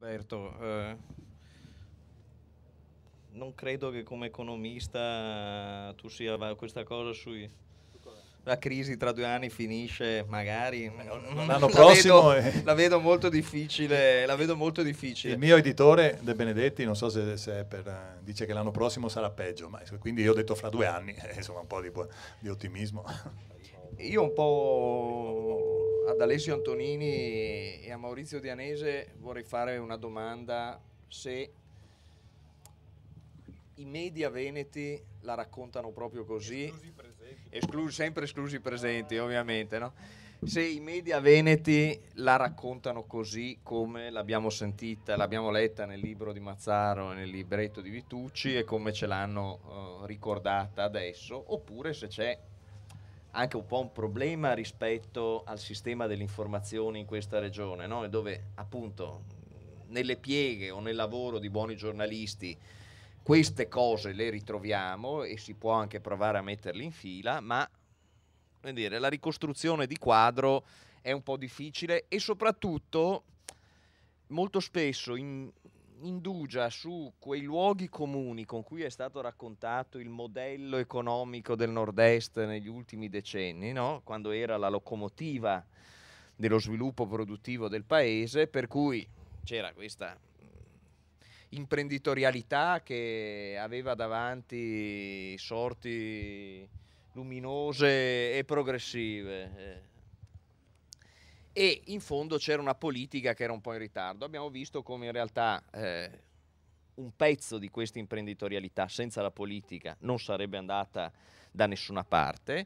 Alberto, eh, non credo che come economista tu sia questa cosa sui... La crisi tra due anni finisce magari l'anno prossimo. La vedo, la vedo, molto difficile, la vedo molto difficile. Il mio editore De Benedetti, non so se, se per, eh, dice che l'anno prossimo sarà peggio, ma quindi io ho detto fra due anni, eh, insomma un po' di, di ottimismo. Io un po' ad Alessio Antonini e a Maurizio Dianese vorrei fare una domanda se i media veneti la raccontano proprio così, esclusi Esclu sempre esclusi presenti ah. ovviamente, no? se i media veneti la raccontano così come l'abbiamo sentita, l'abbiamo letta nel libro di Mazzaro e nel libretto di Vitucci e come ce l'hanno uh, ricordata adesso, oppure se c'è anche un po' un problema rispetto al sistema delle informazioni in questa regione, no? dove appunto nelle pieghe o nel lavoro di buoni giornalisti queste cose le ritroviamo e si può anche provare a metterle in fila, ma dire, la ricostruzione di quadro è un po' difficile e soprattutto molto spesso in, indugia su quei luoghi comuni con cui è stato raccontato il modello economico del nord-est negli ultimi decenni, no? quando era la locomotiva dello sviluppo produttivo del paese, per cui c'era questa mm, imprenditorialità che aveva davanti sorti luminose e progressive. Eh e in fondo c'era una politica che era un po' in ritardo. Abbiamo visto come in realtà eh, un pezzo di questa imprenditorialità senza la politica non sarebbe andata da nessuna parte.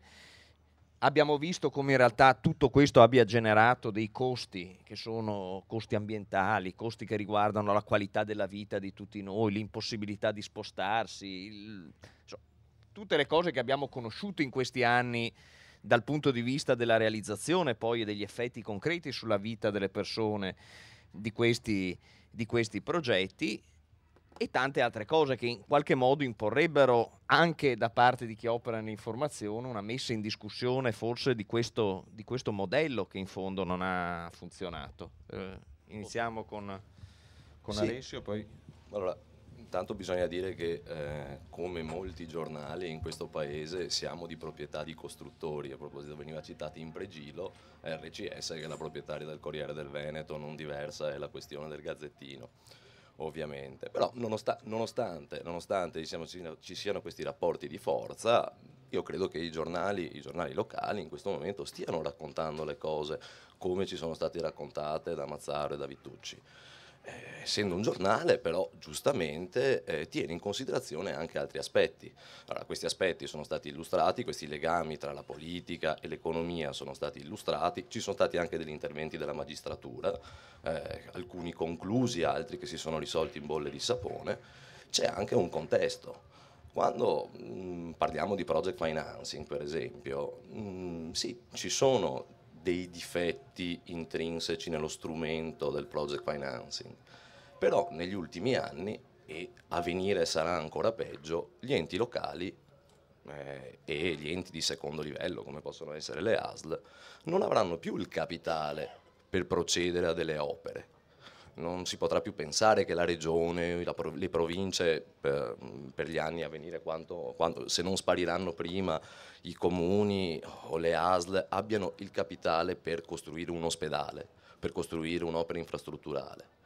Abbiamo visto come in realtà tutto questo abbia generato dei costi che sono costi ambientali, costi che riguardano la qualità della vita di tutti noi, l'impossibilità di spostarsi, il, insomma, tutte le cose che abbiamo conosciuto in questi anni dal punto di vista della realizzazione poi e degli effetti concreti sulla vita delle persone di questi, di questi progetti e tante altre cose che in qualche modo imporrebbero anche da parte di chi opera nell'informazione una messa in discussione forse di questo, di questo modello che in fondo non ha funzionato. Eh, iniziamo con, con sì. Alessio, poi... Allora, Intanto bisogna dire che eh, come molti giornali in questo paese siamo di proprietà di costruttori, a proposito veniva citato in pregilo RCS che è la proprietaria del Corriere del Veneto, non diversa è la questione del Gazzettino ovviamente, però nonosta nonostante, nonostante diciamo, ci siano questi rapporti di forza, io credo che i giornali, i giornali, locali in questo momento stiano raccontando le cose come ci sono state raccontate da Mazzaro e da Vittucci. Eh, essendo un giornale, però giustamente eh, tiene in considerazione anche altri aspetti. Allora, questi aspetti sono stati illustrati, questi legami tra la politica e l'economia sono stati illustrati, ci sono stati anche degli interventi della magistratura, eh, alcuni conclusi, altri che si sono risolti in bolle di sapone. C'è anche un contesto. Quando mh, mm, parliamo di project financing, per esempio, mh, mm, sì, ci sono dei difetti intrinseci nello strumento del project financing. Però negli ultimi anni, e a venire sarà ancora peggio, gli enti locali eh, e gli enti di secondo livello, come possono essere le ASL, non avranno più il capitale per procedere a delle opere non si potrà più pensare che la regione, la, le province per, per, gli anni a venire, quanto, quanto, se non spariranno prima i comuni o le ASL, abbiano il capitale per costruire un ospedale, per costruire un'opera infrastrutturale.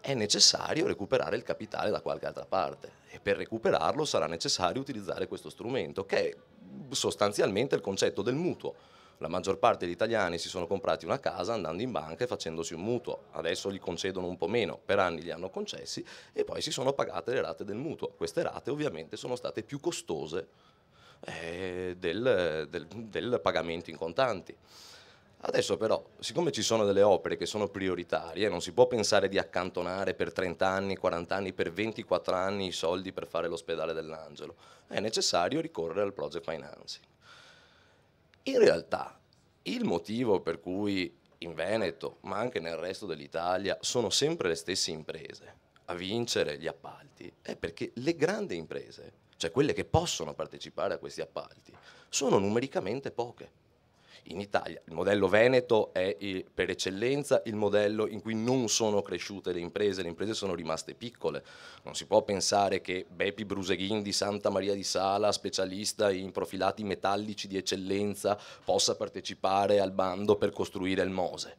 È necessario recuperare il capitale da qualche altra parte e per recuperarlo sarà necessario utilizzare questo strumento che è sostanzialmente il concetto del mutuo la maggior parte degli italiani si sono comprati una casa andando in banca e facendosi un mutuo, adesso gli concedono un po' meno, per anni li hanno concessi e poi si sono pagate le rate del mutuo. Queste rate ovviamente sono state più costose eh, del, del, del pagamento in contanti. Adesso però, siccome ci sono delle opere che sono prioritarie, non si può pensare di accantonare per 30 anni, 40 anni, per 24 anni i soldi per fare l'ospedale dell'Angelo, è necessario ricorrere al project financing. In realtà il motivo per cui in Veneto, ma anche nel resto dell'Italia, sono sempre le stesse imprese a vincere gli appalti è perché le grandi imprese, cioè quelle che possono partecipare a questi appalti, sono numericamente poche in Italia. Il modello veneto è per eccellenza il modello in cui non sono cresciute le imprese, le imprese sono rimaste piccole. Non si può pensare che Beppi Bruseghin di Santa Maria di Sala, specialista in profilati metallici di eccellenza, possa partecipare al bando per costruire il Mose.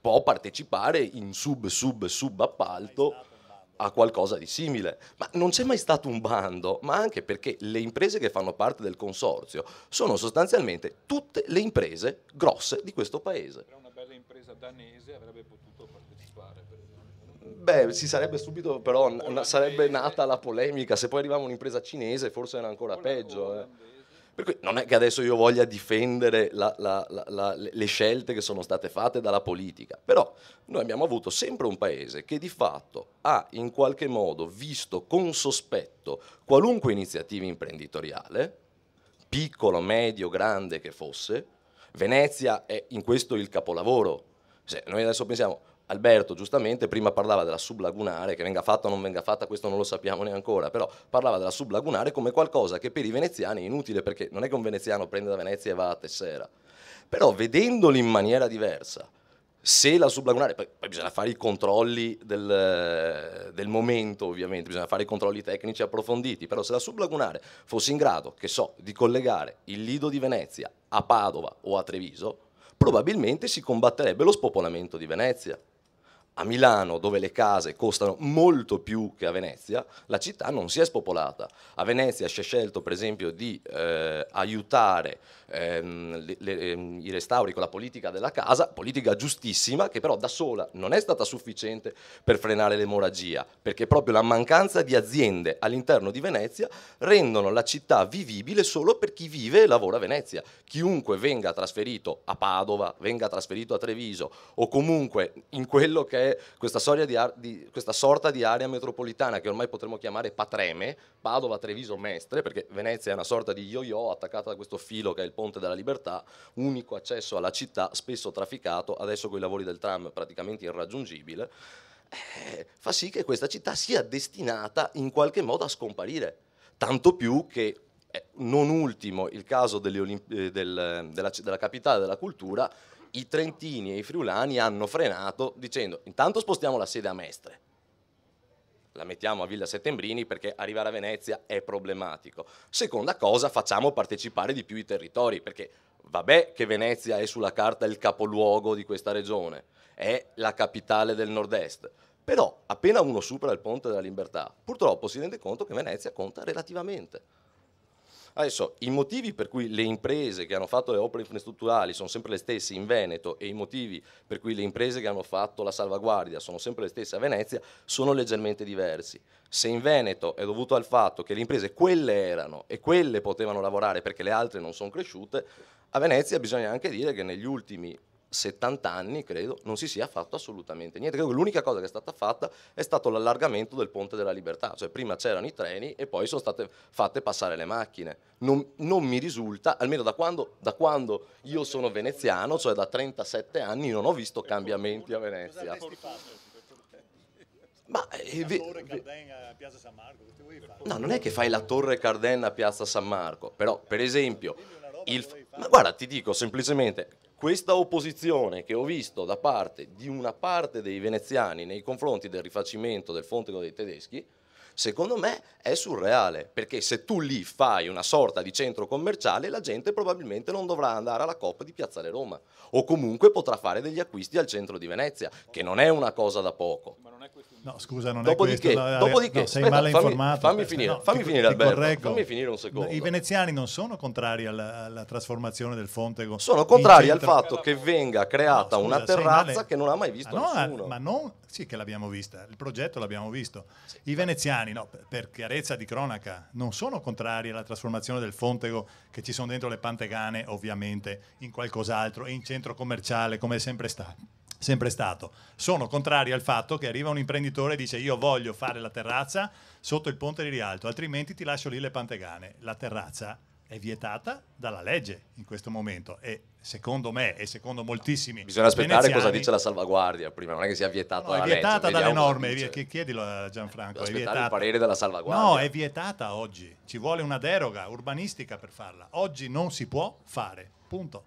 Può partecipare in sub, sub, subappalto a qualcosa di simile. Ma non c'è mai stato un bando, ma anche perché le imprese che fanno parte del consorzio sono sostanzialmente tutte le imprese grosse di questo paese. Era una bella impresa danese, avrebbe potuto partecipare per Beh, si sarebbe subito però sarebbe nata la polemica, se poi arrivava un'impresa cinese forse era ancora peggio. Eh. Per cui non è che adesso io voglia difendere la, la, la, le scelte che sono state fatte dalla politica, però noi abbiamo avuto sempre un paese che di fatto ha in qualche modo visto con sospetto qualunque iniziativa imprenditoriale, piccolo, medio, grande che fosse. Venezia è in questo il capolavoro. Se noi adesso pensiamo, Alberto giustamente prima parlava della sublagunare, che venga fatta o non venga fatta, questo non lo sappiamo neanche ora, però parlava della sublagunare come qualcosa che per i veneziani è inutile perché non è che un veneziano prende da Venezia e va a Tessera, però vedendoli in maniera diversa, se la sublagunare, poi, poi bisogna fare i controlli del, del, momento ovviamente, bisogna fare i controlli tecnici approfonditi, però se la sublagunare fosse in grado, che so, di collegare il lido di Venezia a Padova o a Treviso, probabilmente si combatterebbe lo spopolamento di Venezia a Milano, dove le case costano molto più che a Venezia, la città non si è spopolata. A Venezia si è scelto per esempio di eh, aiutare ehm, le, le, ehm, i restauri con la politica della casa, politica giustissima, che però da sola non è stata sufficiente per frenare l'emorragia, perché proprio la mancanza di aziende all'interno di Venezia rendono la città vivibile solo per chi vive e lavora a Venezia. Chiunque venga trasferito a Padova, venga trasferito a Treviso o comunque in quello che è questa, di di, questa sorta di area metropolitana che ormai potremmo chiamare Patreme, Padova, Treviso, Mestre, perché Venezia è una sorta di yo-yo attaccata da questo filo che è il Ponte della Libertà, unico accesso alla città, spesso trafficato, adesso con i lavori del tram praticamente irraggiungibile, eh, fa sì che questa città sia destinata in qualche modo a scomparire. Tanto più che eh, non ultimo il caso eh, del, della, della capitale della cultura i trentini e i friulani hanno frenato dicendo intanto spostiamo la sede a Mestre, la mettiamo a Villa Settembrini perché arrivare a Venezia è problematico. Seconda cosa, facciamo partecipare di più i territori, perché vabbè che Venezia è sulla carta il capoluogo di questa regione, è la capitale del nord-est, però appena uno supera il ponte della libertà, purtroppo si rende conto che Venezia conta relativamente. Adesso, i motivi per cui le imprese che hanno fatto le opere infrastrutturali sono sempre le stesse in Veneto e i motivi per cui le imprese che hanno fatto la salvaguardia sono sempre le stesse a Venezia sono leggermente diversi. Se in Veneto è dovuto al fatto che le imprese quelle erano e quelle potevano lavorare perché le altre non sono cresciute, a Venezia bisogna anche dire che negli ultimi 70 anni, credo, non si sia fatto assolutamente niente. Credo che l'unica cosa che è stata fatta è stato l'allargamento del Ponte della Libertà, cioè prima c'erano i treni e poi sono state fatte passare le macchine. Non, non mi risulta, almeno da quando, da quando, io sono veneziano, cioè da 37 anni, non ho visto cambiamenti a Venezia. Ma eh, ve, torre Carden a Piazza San Marco, No, non è che fai la torre Carden a Piazza San Marco, però per esempio il, ma guarda, ti dico semplicemente, questa opposizione che ho visto da parte di una parte dei veneziani nei confronti del rifacimento del Fontego dei tedeschi, secondo me è surreale, perché se tu lì fai una sorta di centro commerciale, la gente probabilmente non dovrà andare alla Coppa di Piazzale Roma, o comunque potrà fare degli acquisti al centro di Venezia, che non è una cosa da poco. No, scusa, non dopodiché, è questo. dopodiché, no, sei aspetta, male informato. Fammi, fammi finire, no, fammi, ti, finire ti Alberto, fammi finire un secondo. I veneziani non sono contrari alla, alla trasformazione del Fontego. sono contrari al fatto che venga creata no, scusa, una terrazza che non ha mai visto ah, nessuno. ma non... Sì che l'abbiamo vista, il progetto l'abbiamo visto. Sì. I veneziani, no, per chiarezza di cronaca, non sono contrari alla trasformazione del fontego che ci sono dentro le pantegane, ovviamente, in qualcos'altro, in centro commerciale, come è sempre stato sempre stato. Sono contrario al fatto che arriva un imprenditore e dice io voglio fare la terrazza sotto il ponte di Rialto, altrimenti ti lascio lì le pantegane. La terrazza è vietata dalla legge in questo momento e secondo me e secondo moltissimi bisogna aspettare cosa dice la salvaguardia prima non è che sia vietata no, è vietata legge, cioè, dalle norme dice... chiedilo a eh, Gianfranco è vietata il parere della salvaguardia no è vietata oggi ci vuole una deroga urbanistica per farla oggi non si può fare punto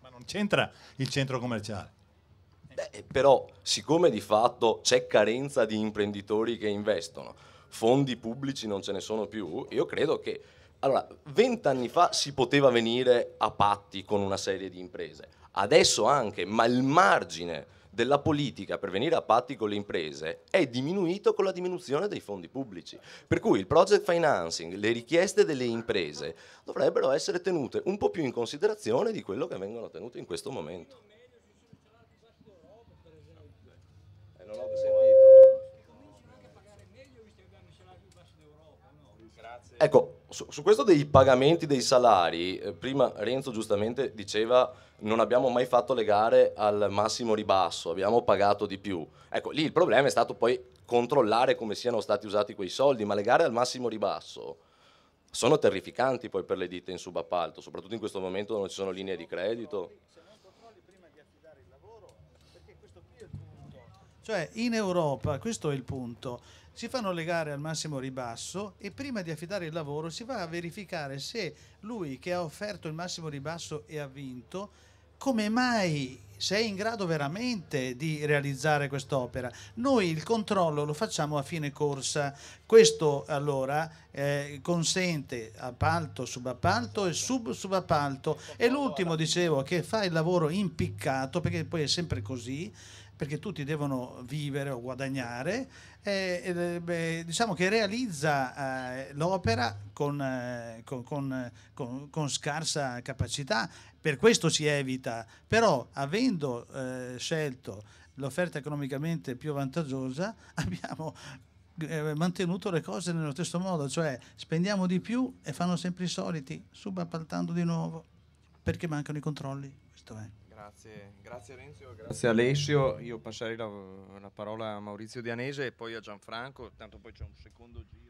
ma non c'entra il centro commerciale Beh, però, siccome di fatto c'è carenza di imprenditori che investono, fondi pubblici non ce ne sono più, io credo che allora, vent'anni fa si poteva venire a patti con una serie di imprese, adesso anche, ma il margine della politica per venire a patti con le imprese è diminuito con la diminuzione dei fondi pubblici. Per cui il project financing, le richieste delle imprese dovrebbero essere tenute un po' più in considerazione di quello che vengono tenute in questo momento. Ecco, su, su, questo dei pagamenti dei salari, eh, prima Renzo giustamente diceva non abbiamo mai fatto le gare al massimo ribasso, abbiamo pagato di più. Ecco, lì il problema è stato poi controllare come siano stati usati quei soldi, ma le gare al massimo ribasso sono terrificanti poi per le ditte in subappalto, soprattutto in questo momento dove non ci sono linee di credito. Cioè in Europa, questo è il punto, si fanno le gare al massimo ribasso e prima di affidare il lavoro si va a verificare se lui che ha offerto il massimo ribasso e ha vinto, come mai sei in grado veramente di realizzare quest'opera? Noi il controllo lo facciamo a fine corsa, questo allora eh, consente appalto, subappalto e sub-subappalto e l'ultimo dicevo che fa il lavoro impiccato perché poi è sempre così perché tutti devono vivere o guadagnare, e, eh, beh, diciamo che realizza eh, l'opera eh, con, con, con, con, scarsa capacità, per questo si evita, però avendo eh, scelto l'offerta economicamente più vantaggiosa abbiamo eh, mantenuto le cose nello stesso modo, cioè spendiamo di più e fanno sempre i soliti, subappaltando di nuovo, perché mancano i controlli, questo è. Grazie, grazie Renzo, grazie Alessio. Io passerei la, la parola a Maurizio Dianese e poi a Gianfranco, tanto poi c'è un secondo giro.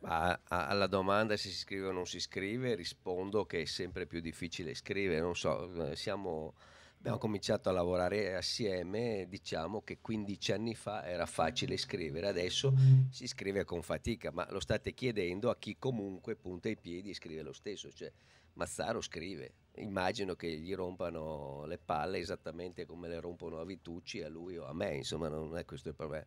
Ma alla domanda se si scrive o non si scrive rispondo che è sempre più difficile scrivere, non so, eh, siamo, abbiamo cominciato a lavorare assieme, diciamo che 15 anni fa era facile scrivere, adesso si scrive con fatica, ma lo state chiedendo a chi comunque punta i piedi e scrive lo stesso, cioè Mazzaro scrive, immagino che gli rompano le palle esattamente come le rompono a Vitucci, a lui o a me, insomma non è questo il problema.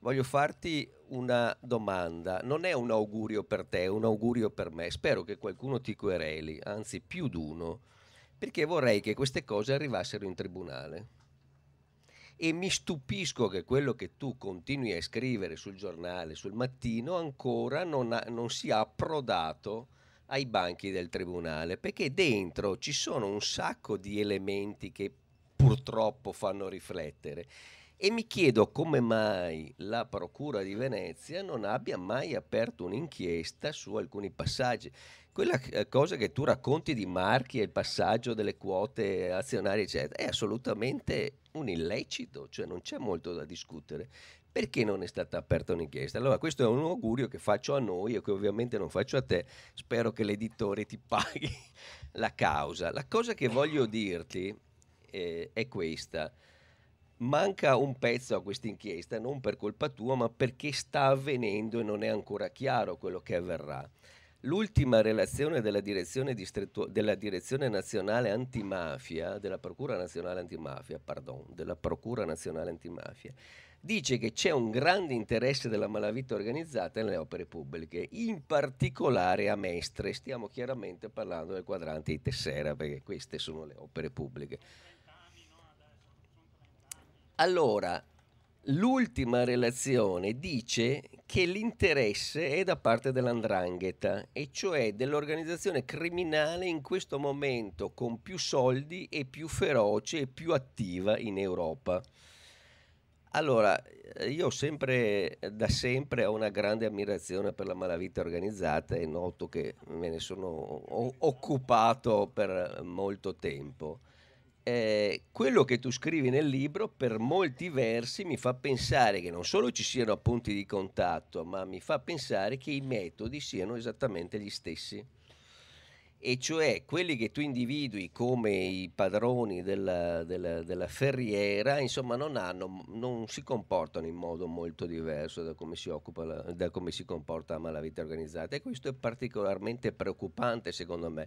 Voglio farti una domanda, non è un augurio per te, è un augurio per me, spero che qualcuno ti quereli, anzi più d'uno, perché vorrei che queste cose arrivassero in tribunale. E mi stupisco che quello che tu continui a scrivere sul giornale, sul mattino, ancora non, ha, non sia approdato ai banchi del tribunale, perché dentro ci sono un sacco di elementi che purtroppo fanno riflettere. E mi chiedo come mai la Procura di Venezia non abbia mai aperto un'inchiesta su alcuni passaggi. Quella eh, cosa che tu racconti di Marchi e il passaggio delle quote azionarie, eccetera, è assolutamente un illecito, cioè non c'è molto da discutere. Perché non è stata aperta un'inchiesta? Allora, questo è un augurio che faccio a noi e che ovviamente non faccio a te. Spero che l'editore ti paghi la causa. La cosa che voglio dirti eh, è questa. Manca un pezzo a questa inchiesta, non per colpa tua, ma perché sta avvenendo e non è ancora chiaro quello che avverrà. L'ultima relazione della direzione, distrettu- della direzione nazionale antimafia, della Procura nazionale antimafia, pardon, della Procura nazionale antimafia, dice che c'è un grande interesse della malavita organizzata nelle opere pubbliche, in particolare a Mestre. Stiamo chiaramente parlando del quadrante di Tessera, perché queste sono le opere pubbliche. Allora, l'ultima relazione dice che l'interesse è da parte dell'andrangheta, e cioè dell'organizzazione criminale in questo momento con più soldi e più feroce e più attiva in Europa. Allora, eh, io sempre, eh, da sempre ho una grande ammirazione per la malavita organizzata e noto che me ne sono occupato per molto tempo. Eh, quello che tu scrivi nel libro per molti versi mi fa pensare che non solo ci siano punti di contatto, ma mi fa pensare che i metodi siano esattamente gli stessi e cioè quelli che tu individui come i padroni della, della, della ferriera, insomma, non, hanno, non, si comportano in modo molto diverso da come si, occupa, da come si comporta la malavita organizzata. E questo è particolarmente preoccupante, secondo me,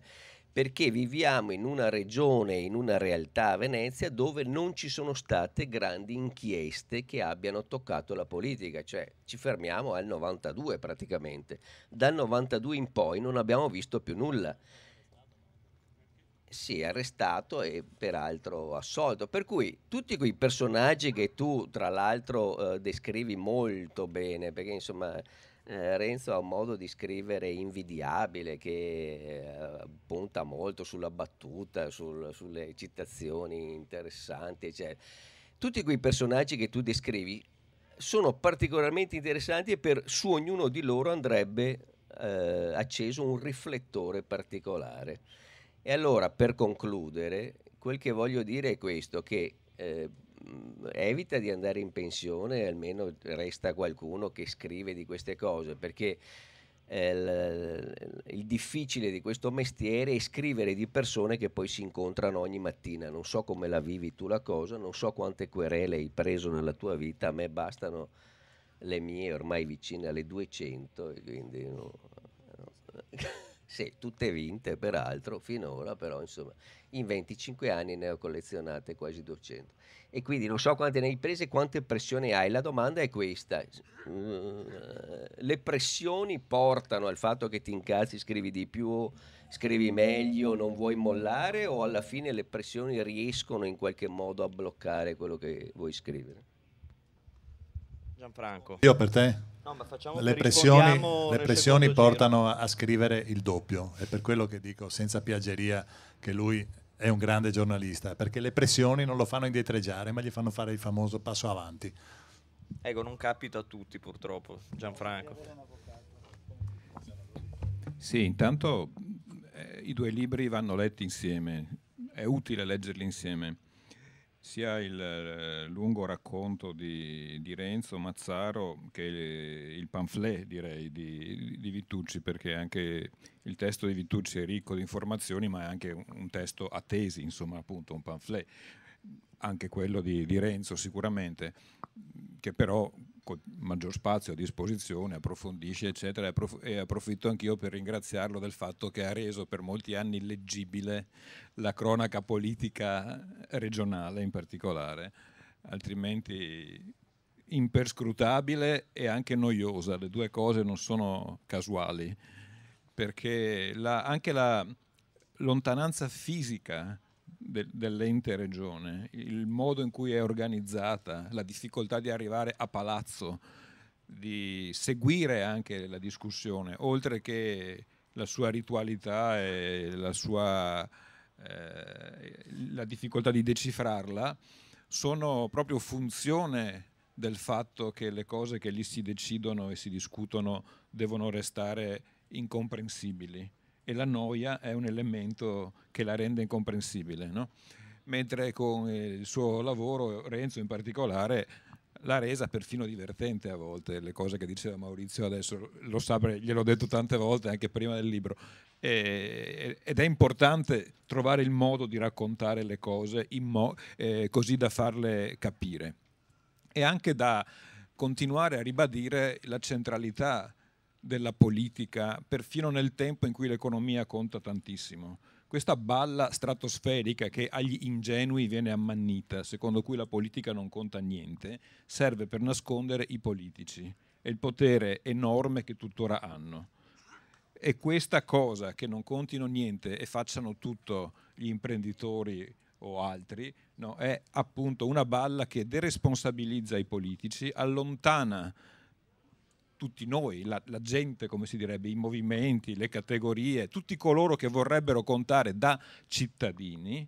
perché viviamo in una regione, in una realtà a Venezia dove non ci sono state grandi inchieste che abbiano toccato la politica, cioè ci fermiamo al 92 praticamente. Dal 92 in poi non abbiamo visto più nulla sì, arrestato e peraltro assolto. Per cui tutti quei personaggi che tu, tra l'altro, eh, descrivi molto bene, perché insomma eh, Renzo ha un modo di scrivere invidiabile che eh, punta molto sulla battuta, sul, sulle citazioni interessanti, eccetera. Cioè, tutti quei personaggi che tu descrivi sono particolarmente interessanti e per, su ognuno di loro andrebbe eh, acceso un riflettore particolare. E allora, per concludere, quel che voglio dire è questo, che eh, evita di andare in pensione, almeno resta qualcuno che scrive di queste cose, perché eh, l, il difficile di questo mestiere è scrivere di persone che poi si incontrano ogni mattina. Non so come la vivi tu la cosa, non so quante querele hai preso nella tua vita, a me bastano le mie ormai vicine alle 200, quindi... No, no. Sì, tutte vinte peraltro finora, però insomma in 25 anni ne ho collezionate quasi 200. E quindi non so quante ne hai prese e quante pressioni hai. La domanda è questa. Le pressioni portano al fatto che ti incazzi, scrivi di più, scrivi meglio, non vuoi mollare o alla fine le pressioni riescono in qualche modo a bloccare quello che vuoi scrivere? Gianfranco. Io per te? No, ma facciamo le pressioni, le pressioni portano giro. a scrivere il doppio, è per quello che dico senza piaggeria che lui è un grande giornalista, perché le pressioni non lo fanno indietreggiare, ma gli fanno fare il famoso passo avanti. Ecco, non capita a tutti purtroppo, Gianfranco. Sì, intanto eh, i due libri vanno letti insieme, è utile leggerli insieme sia il eh, lungo racconto di, di, Renzo Mazzaro che il pamphlet direi di, di, Vittucci perché anche il testo di Vittucci è ricco di informazioni ma è anche un, un testo a tesi insomma appunto un pamphlet anche quello di, di Renzo sicuramente che però maggior spazio a disposizione, approfondisce, eccetera. E approfitto anch'io per ringraziarlo del fatto che ha reso per molti anni leggibile la cronaca politica regionale in particolare, altrimenti imperscrutabile e anche noiosa. Le due cose non sono casuali, perché la, anche la lontananza fisica de- dell'ente regione, il modo in cui è organizzata, la difficoltà di arrivare a palazzo, di seguire anche la discussione, oltre che la sua ritualità e la sua eh, la difficoltà di decifrarla, sono proprio funzione del fatto che le cose che lì si decidono e si discutono devono restare incomprensibili e la noia è un elemento che la rende incomprensibile. No? Mentre con eh, il suo lavoro, Renzo in particolare, l'ha resa perfino divertente a volte, le cose che diceva Maurizio adesso, lo sa, gliel'ho detto tante volte anche prima del libro, e, ed è importante trovare il modo di raccontare le cose mo, eh, così da farle capire e anche da continuare a ribadire la centralità della politica, perfino nel tempo in cui l'economia conta tantissimo. Questa balla stratosferica che agli ingenui viene ammannita, secondo cui la politica non conta niente, serve per nascondere i politici e il potere enorme che tuttora hanno. E questa cosa, che non contino niente e facciano tutto gli imprenditori o altri, no, è appunto una balla che deresponsabilizza i politici, allontana tutti noi, la, la, gente, come si direbbe, i movimenti, le categorie, tutti coloro che vorrebbero contare da cittadini,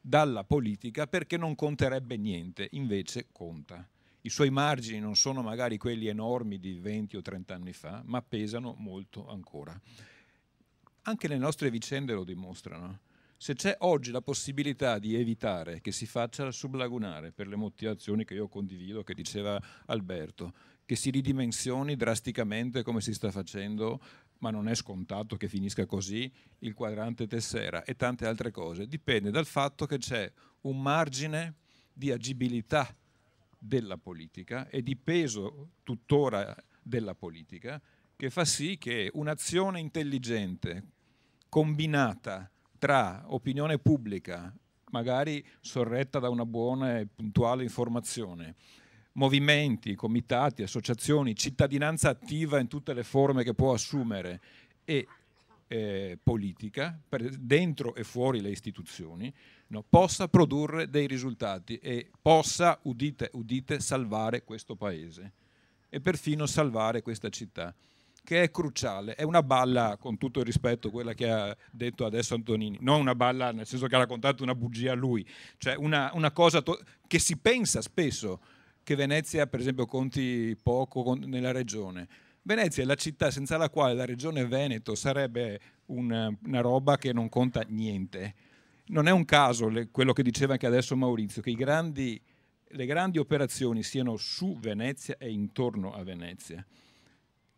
dalla politica, perché non conterebbe niente, invece conta. I suoi margini non sono magari quelli enormi di 20 o 30 anni fa, ma pesano molto ancora. Anche le nostre vicende lo dimostrano. Se c'è oggi la possibilità di evitare che si faccia sublagunare per le motivazioni che io condivido, che diceva Alberto, che si ridimensioni drasticamente come si sta facendo, ma non è scontato che finisca così, il quadrante tessera e tante altre cose. Dipende dal fatto che c'è un margine di agibilità della politica e di peso tuttora della politica che fa sì che un'azione intelligente, combinata tra opinione pubblica, magari sorretta da una buona e puntuale informazione, movimenti, comitati, associazioni, cittadinanza attiva in tutte le forme che può assumere e eh, politica, per, dentro e fuori le istituzioni, no, possa produrre dei risultati e possa, udite, udite, salvare questo paese e perfino salvare questa città che è cruciale, è una balla, con tutto il rispetto, quella che ha detto adesso Antonini, non una balla nel senso che ha raccontato una bugia a lui, cioè una, una cosa che si pensa spesso, che Venezia, per esempio, conti poco nella regione. Venezia è la città senza la quale la regione Veneto sarebbe una, una roba che non conta niente. Non è un caso le, quello che diceva anche adesso Maurizio, che grandi, le grandi operazioni siano su Venezia e intorno a Venezia,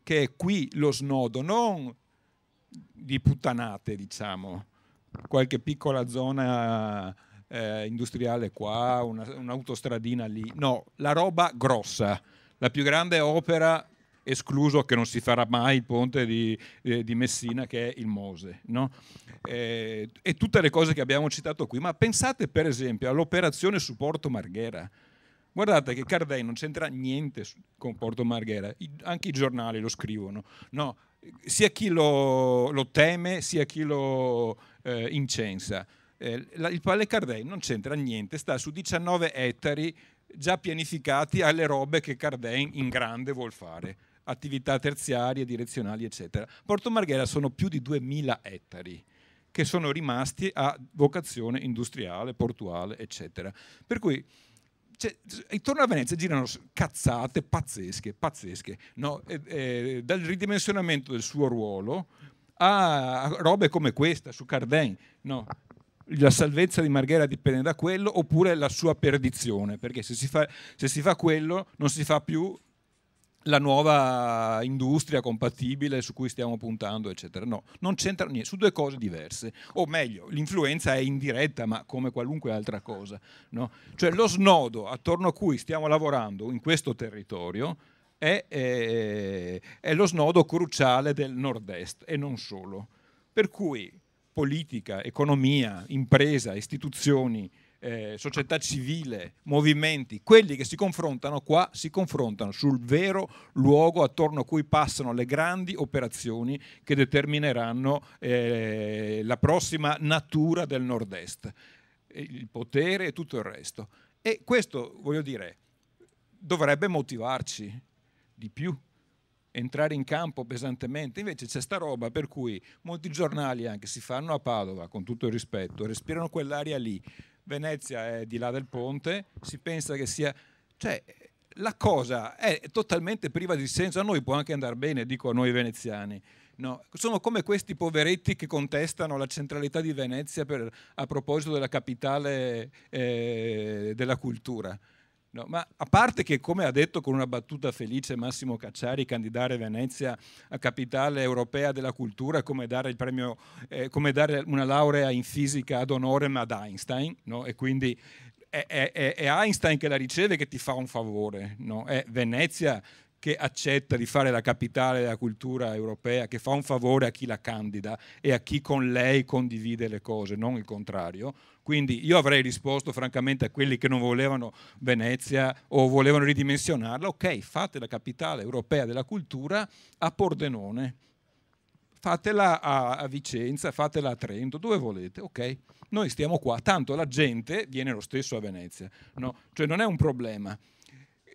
che è qui lo snodo, non di puttanate, diciamo, qualche piccola zona eh, industriale qua, una, un'autostradina lì. No, la roba grossa, la più grande opera escluso che non si farà mai il ponte di, eh, di Messina che è il Mose no? eh, e tutte le cose che abbiamo citato qui ma pensate per esempio all'operazione su Porto Marghera guardate che Cardei non c'entra niente con Porto Marghera I, anche i giornali lo scrivono no, sia chi lo, lo teme sia chi lo eh, incensa eh, la, il Palle Cardei non c'entra niente, sta su 19 ettari già pianificati alle robe che Cardei in grande vuol fare, attività terziarie, direzionali, eccetera. Porto Marghera sono più di 2.000 ettari che sono rimasti a vocazione industriale, portuale, eccetera. Per cui cioè, intorno a Venezia girano cazzate pazzesche, pazzesche, no? e, e, dal ridimensionamento del suo ruolo a robe come questa su Carden, no? la salvezza di Marghera dipende da quello oppure la sua perdizione, perché se si fa, se si fa quello non si fa più la nuova industria compatibile su cui stiamo puntando, eccetera. No, non c'entra niente, su due cose diverse. O meglio, l'influenza è indiretta, ma come qualunque altra cosa. No? Cioè lo snodo attorno a cui stiamo lavorando in questo territorio è, è, è lo snodo cruciale del nord-est e non solo. Per cui politica, economia, impresa, istituzioni, eh, società civile, movimenti, quelli che si confrontano qua si confrontano sul vero luogo attorno a cui passano le grandi operazioni che determineranno eh, la prossima natura del nord-est, eh, il potere e tutto il resto. E questo, voglio dire, dovrebbe motivarci di più entrare in campo pesantemente. Invece c'è sta roba per cui molti giornali anche si fanno a Padova, con tutto il rispetto, respirano quell'aria lì. Venezia è di là del ponte, si pensa che sia... Cioè, la cosa è totalmente priva di senso, a noi può anche andare bene, dico a noi veneziani. No, sono come questi poveretti che contestano la centralità di Venezia per, a proposito della capitale eh, della cultura. No, ma a parte che, come ha detto con una battuta felice Massimo Cacciari, candidare Venezia a capitale europea della cultura come dare, premio, eh, come dare una laurea in fisica ad onorem ad Einstein, no? e quindi è, è, è, Einstein che la riceve che ti fa un favore, no? è Venezia che accetta di fare la capitale della cultura europea, che fa un favore a chi la candida e a chi con lei condivide le cose, non il contrario. Quindi io avrei risposto francamente a quelli che non volevano Venezia o volevano ridimensionarla, ok, fate la capitale europea della cultura a Pordenone, fatela a, Vicenza, fatela a Trento, dove volete, ok? Noi stiamo qua, tanto la gente viene lo stesso a Venezia, no? Cioè non è un problema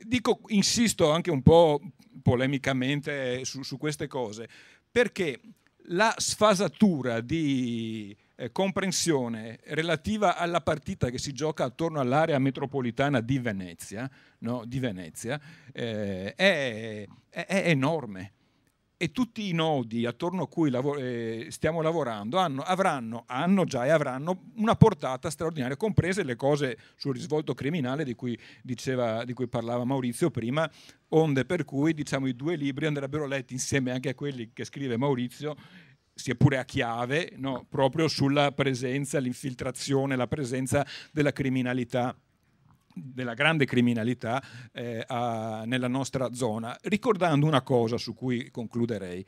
dico, insisto anche un po' polemicamente su, su queste cose, perché la sfasatura di eh, comprensione relativa alla partita che si gioca attorno all'area metropolitana di Venezia, no, di Venezia eh, è, è, è, enorme e tutti i nodi attorno a cui lav eh, stiamo lavorando hanno, avranno, hanno già e avranno una portata straordinaria, comprese le cose sul risvolto criminale di cui, diceva, di cui parlava Maurizio prima, onde per cui diciamo, i due libri andrebbero letti insieme anche a quelli che scrive Maurizio sia pure a chiave, no? proprio sulla presenza, l'infiltrazione, la presenza della criminalità della grande criminalità eh, a, nella nostra zona, ricordando una cosa su cui concluderei,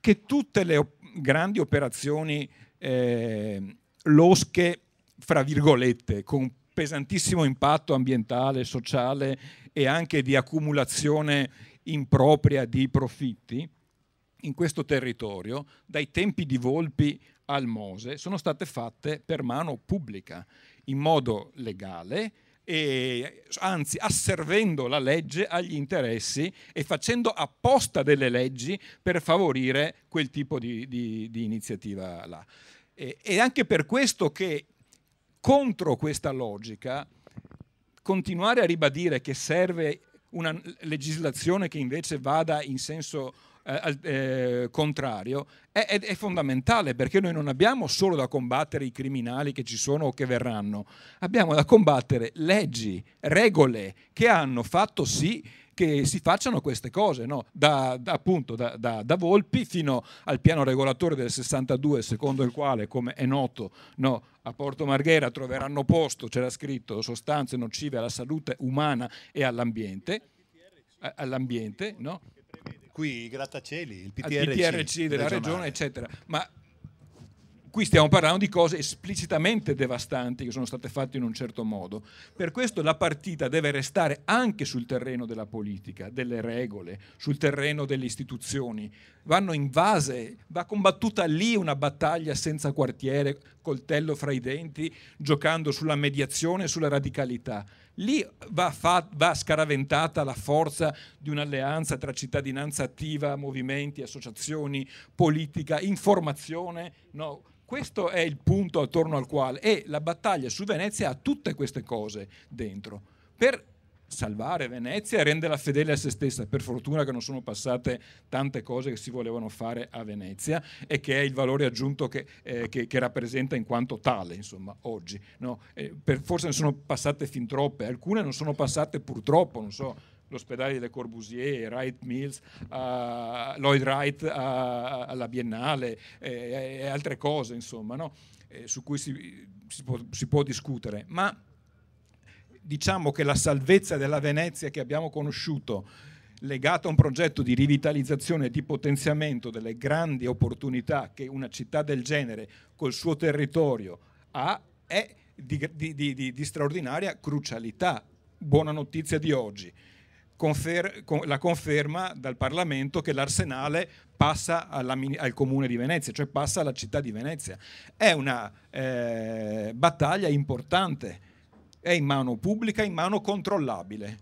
che tutte le op- grandi operazioni eh, losche, fra virgolette, con pesantissimo impatto ambientale, sociale e anche di accumulazione impropria di profitti, in questo territorio, dai tempi di Volpi al Mose, sono state fatte per mano pubblica, in modo legale, e, anzi asservendo la legge agli interessi e facendo apposta delle leggi per favorire quel tipo di, di, di iniziativa là. E, è anche per questo che contro questa logica continuare a ribadire che serve una legislazione che invece vada in senso eh, eh, contrario è, è, è, fondamentale perché noi non abbiamo solo da combattere i criminali che ci sono o che verranno, abbiamo da combattere leggi, regole che hanno fatto sì che si facciano queste cose, no? da, da, appunto da, da, Volpi fino al piano regolatore del 62, secondo il quale, come è noto, no, a Porto Marghera troveranno posto, c'era scritto, sostanze nocive alla salute umana e all'ambiente all'ambiente, no? qui i grattacieli, il PTRC, PTRC della regionale. regione, eccetera. Ma qui stiamo parlando di cose esplicitamente devastanti che sono state fatte in un certo modo. Per questo la partita deve restare anche sul terreno della politica, delle regole, sul terreno delle istituzioni. Vanno invase, va combattuta lì una battaglia senza quartiere, coltello fra i denti, giocando sulla mediazione e sulla radicalità. Lì va, fa- va scaraventata la forza di un'alleanza tra cittadinanza attiva, movimenti, associazioni, politica, informazione. No? Questo è il punto attorno al quale. E la battaglia su Venezia ha tutte queste cose dentro. Per salvare Venezia e renderla fedele a se stessa. Per fortuna che non sono passate tante cose che si volevano fare a Venezia e che è il valore aggiunto che, eh, che, che rappresenta in quanto tale, insomma, oggi. No? Eh, per, forse ne sono passate fin troppe, alcune non sono passate purtroppo, non so l'ospedale delle Corbusier, Wright Mills, uh, Lloyd Wright uh, alla Biennale eh, e altre cose, insomma, no? eh, su cui si, si, può, si può discutere. Ma diciamo che la salvezza della Venezia che abbiamo conosciuto, legata a un progetto di rivitalizzazione e di potenziamento delle grandi opportunità che una città del genere col suo territorio ha, è di, di, di, di straordinaria crucialità. Buona notizia di oggi. Confer, la conferma dal Parlamento che l'arsenale passa alla, al comune di Venezia, cioè passa alla città di Venezia. È una eh, battaglia importante è in mano pubblica, in mano controllabile.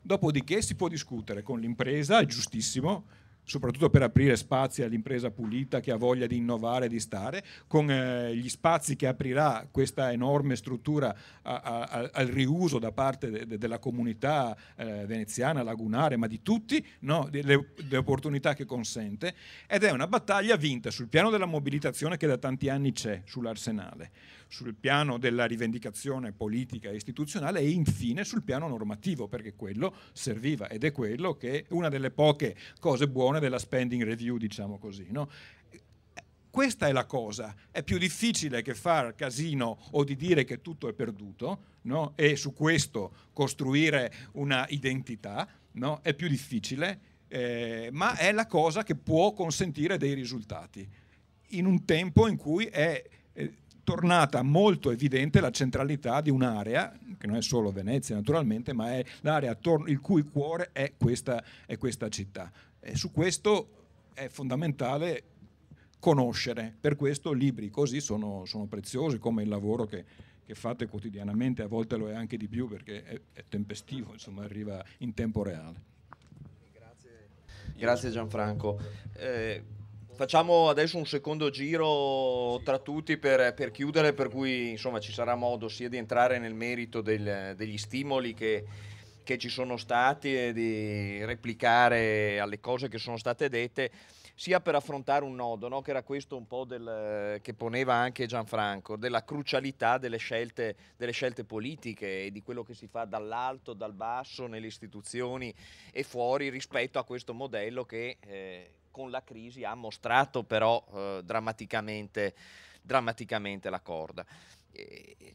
Dopodiché si può discutere con l'impresa, è giustissimo, soprattutto per aprire spazi all'impresa pulita che ha voglia di innovare, di stare, con eh, gli spazi che aprirà questa enorme struttura a, a, a, al riuso da parte de, de, della comunità eh, veneziana, lagunare, ma di tutti, no, le, le, opportunità che consente. Ed è una battaglia vinta sul piano della mobilitazione che da tanti anni c'è sull'arsenale, sul piano della rivendicazione politica e istituzionale e infine sul piano normativo, perché quello serviva ed è quello che è una delle poche cose buone della spending review, diciamo così. No? Questa è la cosa, è più difficile che far casino o di dire che tutto è perduto no? e su questo costruire una identità, no? è più difficile eh, ma è la cosa che può consentire dei risultati in un tempo in cui è tornata molto evidente la centralità di un'area, che non è solo Venezia naturalmente, ma è l'area attorno, il cui cuore è questa, è questa città. E su questo è fondamentale conoscere, per questo libri così sono, sono preziosi come il lavoro che, che fate quotidianamente, a volte lo è anche di più perché è, è tempestivo, insomma arriva in tempo reale. Grazie, Grazie Gianfranco. Eh, Facciamo adesso un secondo giro tra tutti per, per chiudere, per cui insomma, ci sarà modo sia di entrare nel merito del, degli stimoli che, che ci sono stati e di replicare alle cose che sono state dette, sia per affrontare un nodo, no? che era questo un po' del, che poneva anche Gianfranco, della crucialità delle scelte, delle scelte, politiche e di quello che si fa dall'alto, dal basso, nelle istituzioni e fuori rispetto a questo modello che... Eh, con la crisi ha mostrato però eh, drammaticamente, drammaticamente, la corda.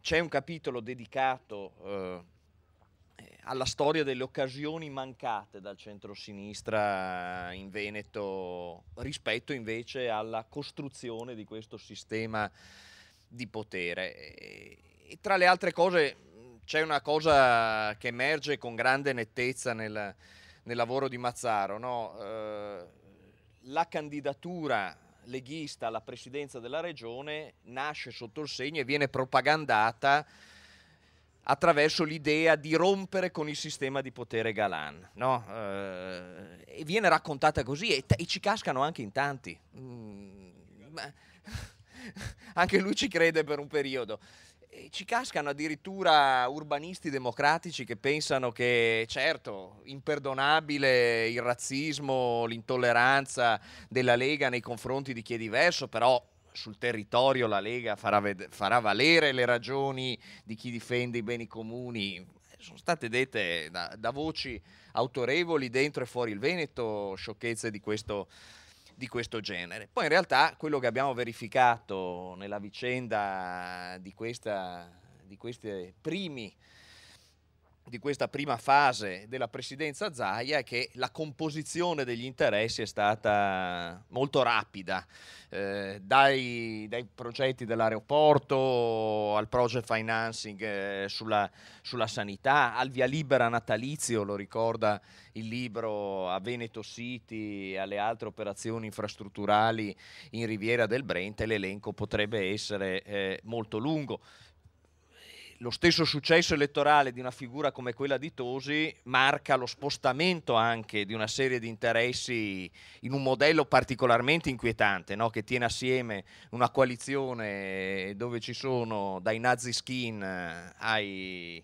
C'è un capitolo dedicato eh, eh, alla storia delle occasioni mancate dal centrosinistra in Veneto rispetto invece alla costruzione di questo sistema di potere. E tra le altre cose c'è una cosa che emerge con grande nettezza nel, nel lavoro di Mazzaro. No? Eh, la candidatura leghista alla presidenza della regione nasce sotto il segno e viene propagandata attraverso l'idea di rompere con il sistema di potere Galan. No? Eh, e viene raccontata così e, e, ci cascano anche in tanti. Mm, ma, anche lui ci crede per un periodo. E eh, ci cascano addirittura urbanisti democratici che pensano che, certo, imperdonabile il razzismo, l'intolleranza della Lega nei confronti di chi è diverso, però sul territorio la Lega farà, farà valere le ragioni di chi difende i beni comuni, sono state dette da, da, voci autorevoli dentro e fuori il Veneto sciocchezze di questo di questo genere. Poi in realtà quello che abbiamo verificato nella vicenda di, questa, di questi primi di questa prima fase della presidenza Zaia è che la composizione degli interessi è stata molto rapida, eh, dai, dai, progetti dell'aeroporto al project financing eh, sulla, sulla, sanità, al via libera natalizio, lo ricorda il libro a Veneto City, e alle altre operazioni infrastrutturali in Riviera del Brente, l'elenco potrebbe essere eh, molto lungo lo stesso successo elettorale di una figura come quella di Tosi marca lo spostamento anche di una serie di interessi in un modello particolarmente inquietante, no? che tiene assieme una coalizione dove ci sono dai nazi skin eh, ai,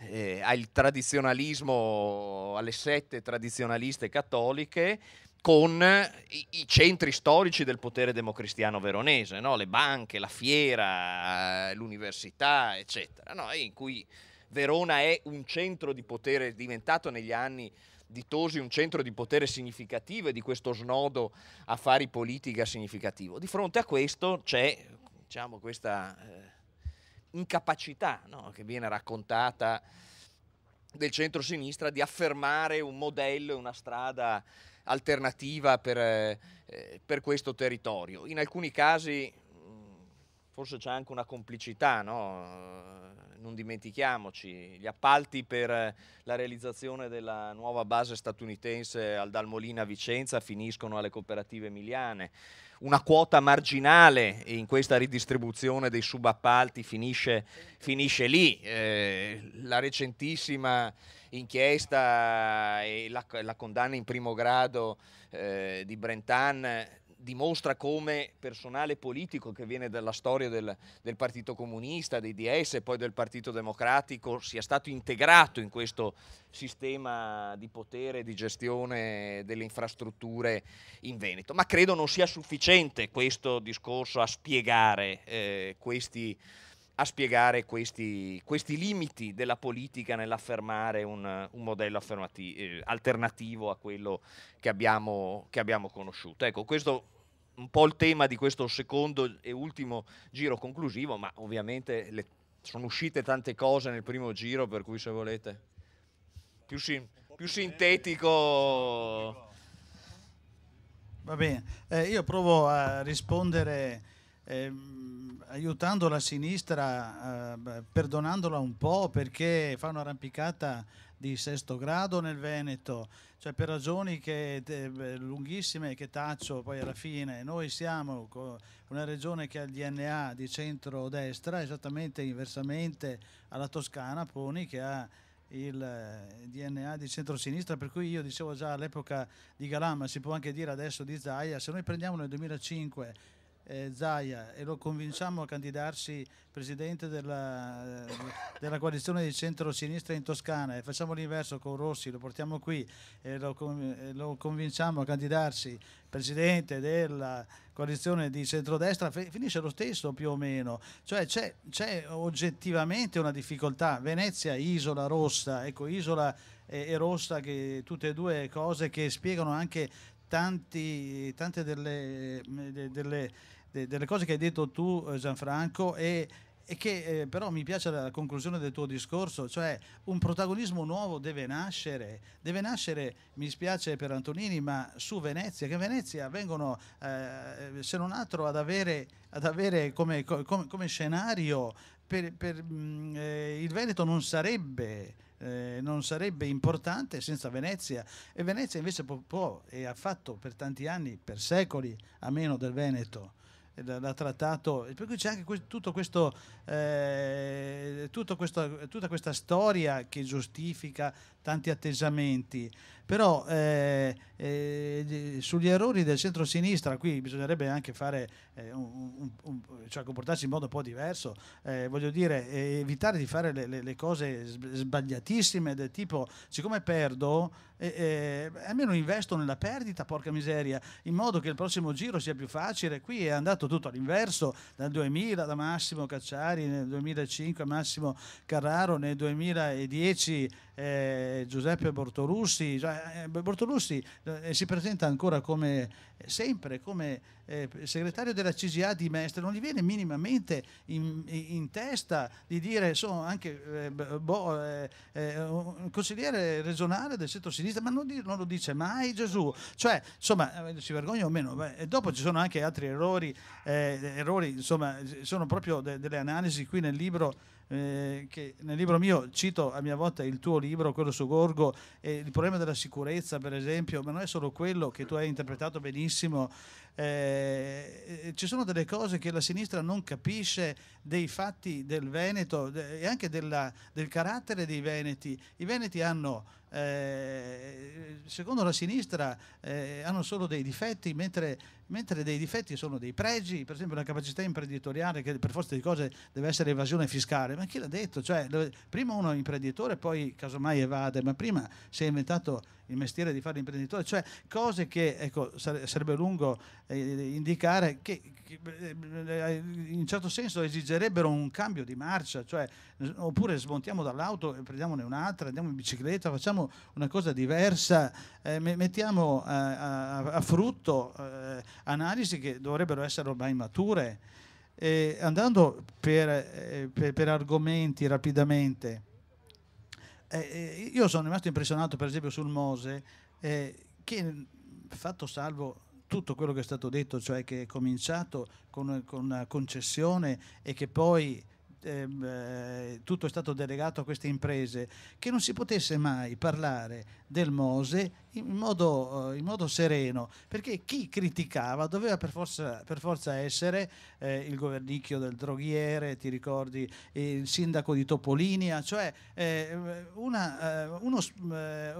eh, al tradizionalismo, alle sette tradizionaliste cattoliche con i, centri storici del potere democristiano veronese, no? le banche, la fiera, eh, l'università, eccetera, no? in cui Verona è un centro di potere, diventato negli anni di Tosi un centro di potere significativo e di questo snodo affari politica significativo. Di fronte a questo c'è diciamo, questa eh, incapacità no? che viene raccontata del centro-sinistra di affermare un modello, e una strada alternativa per, eh, per questo territorio. In alcuni casi mm, forse c'è anche una complicità, no? non dimentichiamoci, gli appalti per la realizzazione della nuova base statunitense al Dalmolina a Vicenza finiscono alle cooperative emiliane una quota marginale in questa ridistribuzione dei subappalti finisce, finisce lì. Eh, la recentissima inchiesta e la, la condanna in primo grado eh, di Brentan dimostra come personale politico che viene dalla storia del, del, Partito Comunista, dei DS e poi del Partito Democratico sia stato integrato in questo sistema di potere e di gestione delle infrastrutture in Veneto. Ma credo non sia sufficiente questo discorso a spiegare eh, questi a spiegare questi, questi, limiti della politica nell'affermare un, un modello eh, alternativo a quello che abbiamo, che abbiamo conosciuto. Ecco, questo un po' il tema di questo secondo e ultimo giro conclusivo, ma ovviamente le, sono uscite tante cose nel primo giro, per cui se volete più, sim, più sintetico... Va bene, eh, io provo a rispondere eh, aiutando la sinistra, eh, perdonandola un po' perché fa un'arrampicata di sesto grado nel Veneto, cioè per ragioni che, eh, lunghissime che taccio poi alla fine, noi siamo una regione che ha il DNA di centro-destra, esattamente inversamente alla Toscana, Poni, che ha il eh, DNA di centro-sinistra, per cui io dicevo già all'epoca di Galamma, si può anche dire adesso di Zaia, se noi prendiamo nel 2005 eh, Zaia e lo convinciamo a candidarsi presidente della, della coalizione di centro-sinistra in Toscana e facciamo l'inverso con Rossi, lo portiamo qui e lo, lo convinciamo a candidarsi presidente della coalizione di centrodestra finisce lo stesso più o meno, cioè c'è, oggettivamente una difficoltà, Venezia isola rossa, ecco isola e, e rossa che tutte e due cose che spiegano anche tanti, tante delle, delle de, delle cose che hai detto tu eh, Gianfranco e, e che eh, però mi piace la conclusione del tuo discorso, cioè un protagonismo nuovo deve nascere, deve nascere, mi spiace per Antonini, ma su Venezia, che Venezia vengono eh, se non altro ad avere, ad avere come, come, come, scenario, per, per, mh, mm, eh, il Veneto non sarebbe... Eh, non sarebbe importante senza Venezia e Venezia invece può, può e ha fatto per tanti anni, per secoli, a meno del Veneto l'ha eh, trattato, per cui c'è anche questo, tutto questo, eh, tutto questo, tutta questa storia che giustifica tanti attesamenti però eh, eh, sugli errori del centro-sinistra qui bisognerebbe anche fare, eh, un, un, un, cioè comportarsi in modo un po' diverso, eh, voglio dire eh, evitare di fare le, le, le, cose sbagliatissime del tipo siccome perdo eh, almeno investo nella perdita, porca miseria, in modo che il prossimo giro sia più facile, qui è andato tutto all'inverso, dal 2000 da Massimo Cacciari, nel 2005 Massimo Carraro, nel 2010 eh, Giuseppe Bortolussi. Cioè, eh, Bortolussi eh, si presenta ancora come eh, sempre come eh, segretario della CGA di Mestre, non gli viene minimamente in, in testa di dire, insomma, anche boh, un consigliere regionale del centro-sinistra, ma non, di, non, lo dice mai Gesù. Cioè, insomma, si vergogna o meno. Beh, dopo ci sono anche altri errori, errori insomma, sono proprio de- delle analisi qui nel libro. Eh, che nel libro mio cito a mia volta il tuo libro, quello su Gorgo, e il problema della sicurezza per esempio, ma non è solo quello che tu hai interpretato benissimo eh, ci sono delle cose che la sinistra non capisce dei fatti del Veneto de, e anche della, del carattere dei Veneti. I Veneti hanno, eh, secondo la sinistra, eh, hanno solo dei difetti, mentre, mentre, dei difetti sono dei pregi, per esempio la capacità imprenditoriale che per forza di cose deve essere evasione fiscale. Ma chi l'ha detto? Cioè, prima uno è imprenditore, poi casomai evade, ma prima si è inventato il mestiere di fare l'imprenditore, cioè cose che ecco, sarebbe lungo eh, indicare che, che eh, eh, in un certo senso esigerebbero un cambio di marcia, cioè, eh, oppure smontiamo dall'auto e prendiamone un'altra, andiamo in bicicletta, facciamo una cosa diversa, eh, mettiamo a, a, a frutto analisi che dovrebbero essere ormai mature. E andando per, per, per argomenti rapidamente, eh, eh, io sono rimasto impressionato per esempio sul Mose, eh, che fatto salvo tutto quello che è stato detto, cioè che è cominciato con, con una concessione e che poi Ehm, eh, tutto è stato delegato a queste imprese, che non si potesse mai parlare del Mose in modo, eh, in modo sereno, perché chi criticava doveva per forza, per forza essere eh, il governicchio del droghiere, ti ricordi, il sindaco di Topolinia, cioè eh, una, eh, uno, eh,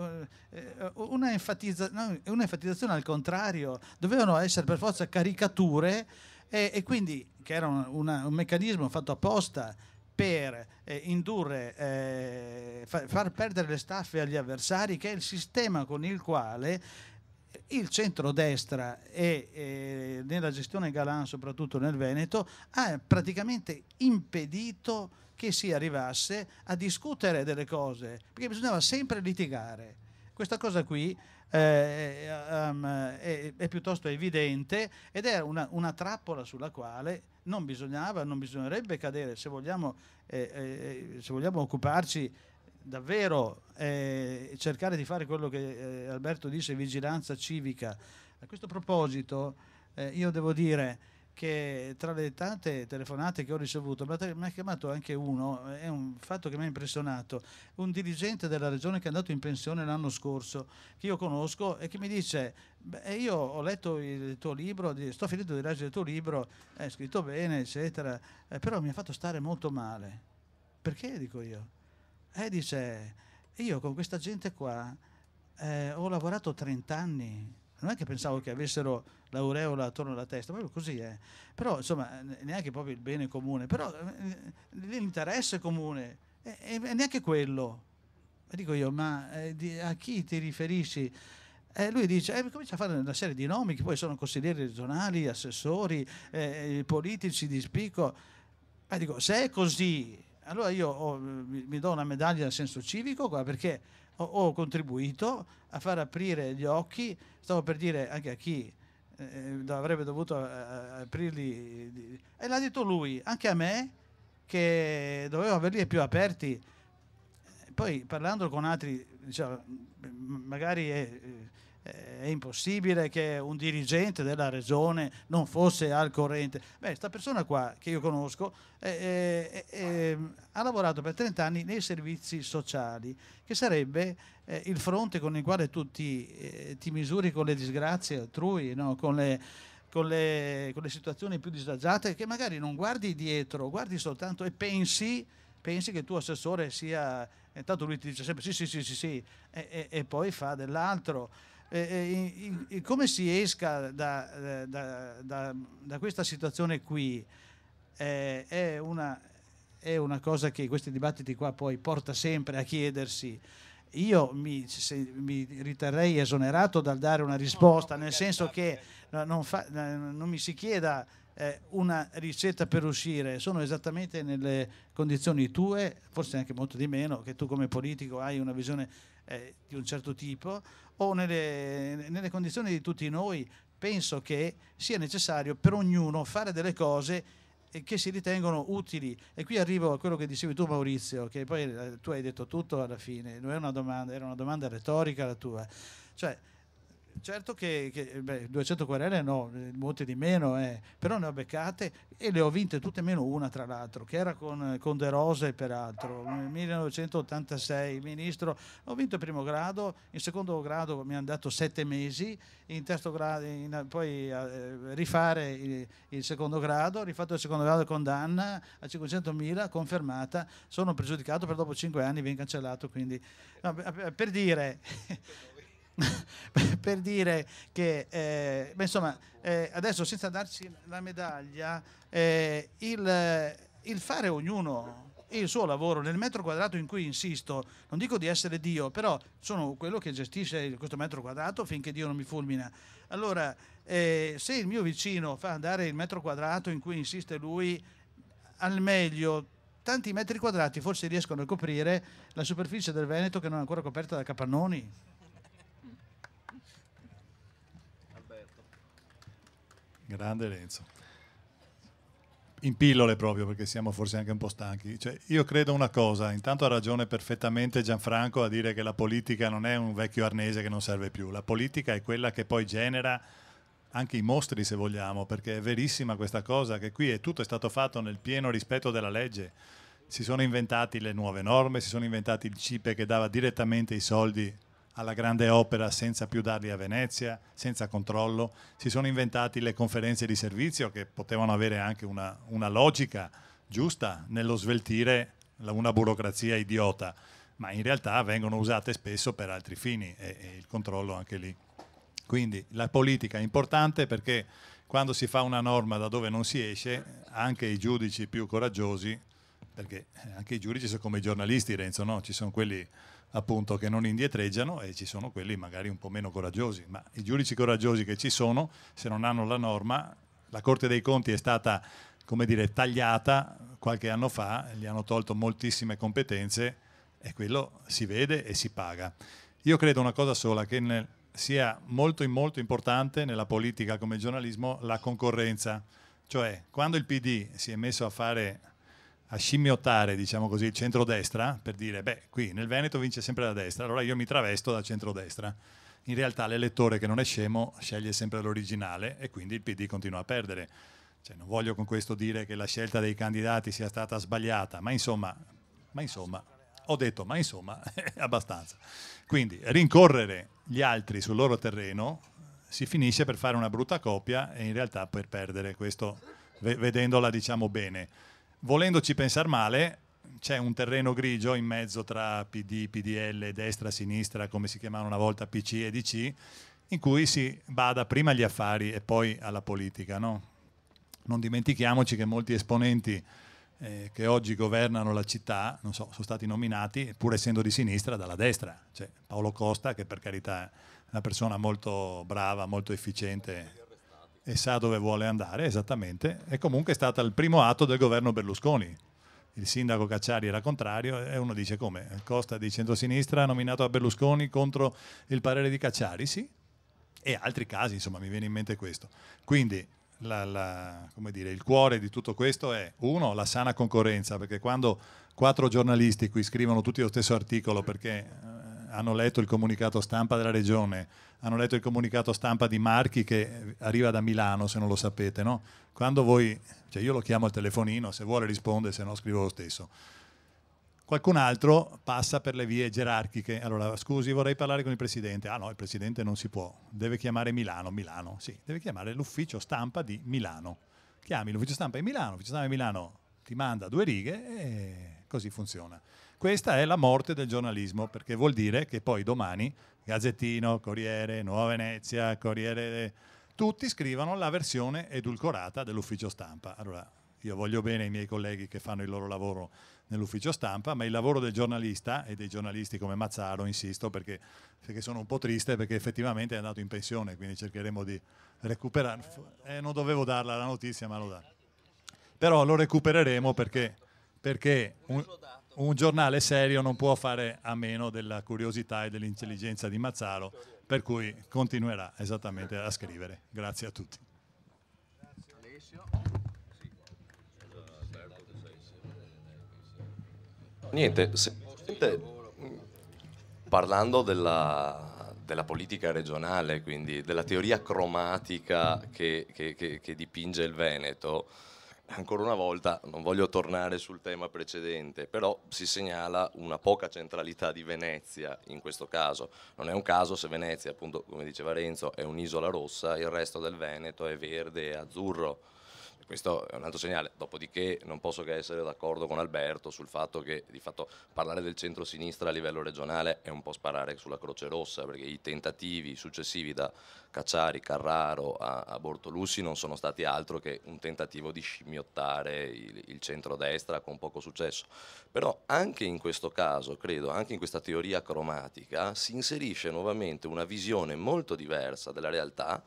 una, enfatizza, no, una enfatizzazione al contrario, dovevano essere per forza caricature e, e quindi che era un, una, un meccanismo fatto apposta per eh, indurre, eh, fa, far perdere le staffe agli avversari, che è il sistema con il quale il centrodestra e, e nella gestione Galan, soprattutto nel Veneto, ha praticamente impedito che si arrivasse a discutere delle cose, perché bisognava sempre litigare. Questa cosa qui eh, eh, um, eh, è, è, piuttosto evidente ed è una, una, trappola sulla quale non bisognava, non bisognerebbe cadere se vogliamo, eh, eh se vogliamo occuparci davvero e cercare di fare quello che Alberto dice, vigilanza civica. A questo proposito io devo dire che tra le tante telefonate che ho ricevuto mi ha chiamato anche uno, è un fatto che mi ha impressionato, un dirigente della regione che è andato in pensione l'anno scorso, che io conosco e che mi dice, beh, io ho letto il tuo libro, sto finendo di leggere il tuo libro, è scritto bene, eccetera, eh, però mi ha fatto stare molto male. Perché dico io? E eh, dice, io con questa gente qua eh, ho lavorato 30 anni non è che pensavo che avessero l'aureola attorno alla testa, proprio così è. Eh. Però insomma, neanche proprio il bene comune, però eh, eh, l'interesse comune, è neanche quello. Dico io, ma a chi ti riferisci? Eh, lui dice, eh, comincia a fare una serie di nomi che poi sono consiglieri regionali, assessori, eh, politici di spicco. Eh, dico, se è così, allora io oh, mi, mi do una medaglia nel senso civico qua perché ho, ho contribuito a far aprire gli occhi, stavo per dire anche a chi eh, eh avrebbe dovuto eh, eh aprirli, e l'ha detto lui, anche a me, che dovevo averli più aperti. Poi parlando con altri, diciamo, magari... Eh, è impossibile che un dirigente della regione non fosse al corrente. Beh, questa persona qua che io conosco eh, eh, eh, ha lavorato per 30 anni nei servizi sociali, che sarebbe eh, il fronte con il quale tu ti, eh, ti misuri con le disgrazie altrui, no? con, le, con, le, con le situazioni più disagiate, che magari non guardi dietro, guardi soltanto e pensi pensi che il tuo assessore sia. Intanto eh, lui ti dice sempre sì, sì, sì, sì, sì, e, e, e poi fa dell'altro eh, eh, come si esca da, eh, da, da, da questa situazione qui eh, è, una, è, una, cosa che questi dibattiti qua poi porta sempre a chiedersi. Io mi, se, mi riterrei esonerato dal dare una risposta, no, nel senso che non, fa, eh, non mi si chieda eh, una ricetta per uscire, sono esattamente nelle condizioni tue, forse anche molto di meno, che tu come politico hai una visione eh, di un certo tipo o nelle, nelle condizioni di tutti noi, penso che sia necessario per ognuno fare delle cose eh, che si ritengono utili. E qui arrivo a quello che dicevi tu Maurizio, che poi eh, tu hai detto tutto alla fine, non è una domanda, era una domanda retorica la tua. Cioè, certo che, che eh, beh, 200 querele no, eh, molte di meno, eh, però ne ho beccate e le ho vinte tutte meno una tra l'altro, che era con, eh, con De Rosa e peraltro, nel 1986 ministro, ho vinto in primo grado, in secondo grado mi hanno dato sette mesi, in terzo grado, in, poi eh, rifare il, il, secondo grado, rifatto il secondo grado condanna a 500.000, confermata, sono pregiudicato per dopo cinque anni, viene cancellato, quindi no, per dire... per dire che, eh, beh, insomma, eh, adesso senza darci la medaglia, eh, il, il fare ognuno il suo lavoro nel metro quadrato in cui insisto, non dico di essere Dio, però sono quello che gestisce questo metro quadrato finché Dio non mi fulmina. Allora, eh, se il mio vicino fa andare il metro quadrato in cui insiste lui al meglio, tanti metri quadrati forse riescono a coprire la superficie del Veneto che non è ancora coperta da capannoni. Grande Renzo. In pillole proprio perché siamo forse anche un po' stanchi. Cioè, io credo una cosa, intanto ha ragione perfettamente Gianfranco a dire che la politica non è un vecchio arnese che non serve più, la politica è quella che poi genera anche i mostri se vogliamo, perché è verissima questa cosa che qui è tutto è stato fatto nel pieno rispetto della legge. Si sono inventati le nuove norme, si sono inventati il CIPE che dava direttamente i soldi alla grande opera senza più darli a Venezia, senza controllo. Si sono inventati le conferenze di servizio che potevano avere anche una, una logica giusta nello sveltire una burocrazia idiota, ma in realtà vengono usate spesso per altri fini e, e il controllo anche lì. Quindi la politica è importante perché quando si fa una norma da dove non si esce, anche i giudici più coraggiosi, perché anche i giudici sono come i giornalisti, Renzo, no? ci sono quelli appunto che non indietreggiano e ci sono quelli magari un po' meno coraggiosi, ma i giudici coraggiosi che ci sono, se non hanno la norma, la Corte dei Conti è stata come dire, tagliata qualche anno fa, gli hanno tolto moltissime competenze e quello si vede e si paga. Io credo una cosa sola, che nel, sia molto, molto importante nella politica come giornalismo la concorrenza, cioè quando il PD si è messo a fare a scimmiottare, diciamo così, il centrodestra per dire, beh, qui nel Veneto vince sempre la destra, allora io mi travesto da centrodestra. In realtà l'elettore che non è scemo sceglie sempre l'originale e quindi il PD continua a perdere. Cioè, non voglio con questo dire che la scelta dei candidati sia stata sbagliata, ma insomma, ma insomma ho detto, ma insomma, abbastanza. Quindi rincorrere gli altri sul loro terreno si finisce per fare una brutta coppia e in realtà per perdere questo, vedendola diciamo bene volendoci pensare male, c'è un terreno grigio in mezzo tra PD, PDL, destra, sinistra, come si chiamavano una volta PC e DC, in cui si bada prima agli affari e poi alla politica. No? Non dimentichiamoci che molti esponenti eh, che oggi governano la città so, sono stati nominati, pur essendo di sinistra, dalla destra. C'è cioè, Paolo Costa, che per carità è una persona molto brava, molto efficiente e sa dove vuole andare esattamente, e comunque è stato il primo atto del governo Berlusconi. Il sindaco Cacciari era contrario e uno dice come? Costa di centrosinistra nominato a Berlusconi contro il parere di Cacciari, sì, e altri casi, insomma, mi viene in mente questo. Quindi la, la, dire, il cuore di tutto questo è uno, la sana concorrenza, perché quando quattro giornalisti qui scrivono tutti lo stesso articolo perché eh, hanno letto il comunicato stampa della regione, hanno letto il comunicato stampa di Marchi che arriva da Milano, se non lo sapete, no? Quando voi, cioè io lo chiamo al telefonino, se vuole risponde, se no scrivo lo stesso. Qualcun altro passa per le vie gerarchiche. Allora, scusi, vorrei parlare con il presidente. Ah no, il presidente non si può. Deve chiamare Milano, Milano. Sì, deve chiamare l'ufficio stampa di Milano. Chiami l'ufficio stampa di Milano, l'ufficio stampa di Milano ti manda due righe e così funziona. Questa è la morte del giornalismo, perché vuol dire che poi domani Gazzettino, Corriere, Nuova Venezia, Corriere, tutti scrivono la versione edulcorata dell'ufficio stampa. Allora, io voglio bene i miei colleghi che fanno il loro lavoro nell'ufficio stampa, ma il lavoro del giornalista e dei giornalisti come Mazzaro, insisto, perché, perché sono un po' triste perché effettivamente è andato in pensione, quindi cercheremo di recuperare. Eh, non dovevo darla la notizia, ma lo data. Però lo recupereremo perché, perché un, un giornale serio non può fare a meno della curiosità e dell'intelligenza di Mazzaro, per cui continuerà esattamente a scrivere. Grazie a tutti. Grazie Alessio. Niente, se, parlando della, della, politica regionale, quindi della teoria cromatica che, che, che, che dipinge il Veneto, Ancora una volta, non voglio tornare sul tema precedente, però si segnala una poca centralità di Venezia in questo caso. Non è un caso se Venezia, appunto, come diceva Renzo, è un'isola rossa, il resto del Veneto è verde e azzurro questo è un altro segnale, dopodiché non posso che essere d'accordo con Alberto sul fatto che di fatto parlare del centro-sinistra a livello regionale è un po' sparare sulla Croce Rossa perché i tentativi successivi da Cacciari, Carraro a, a Bortolussi non sono stati altro che un tentativo di scimmiottare il, il centro-destra con poco successo. Però anche in questo caso, credo, anche in questa teoria cromatica si inserisce nuovamente una visione molto diversa della realtà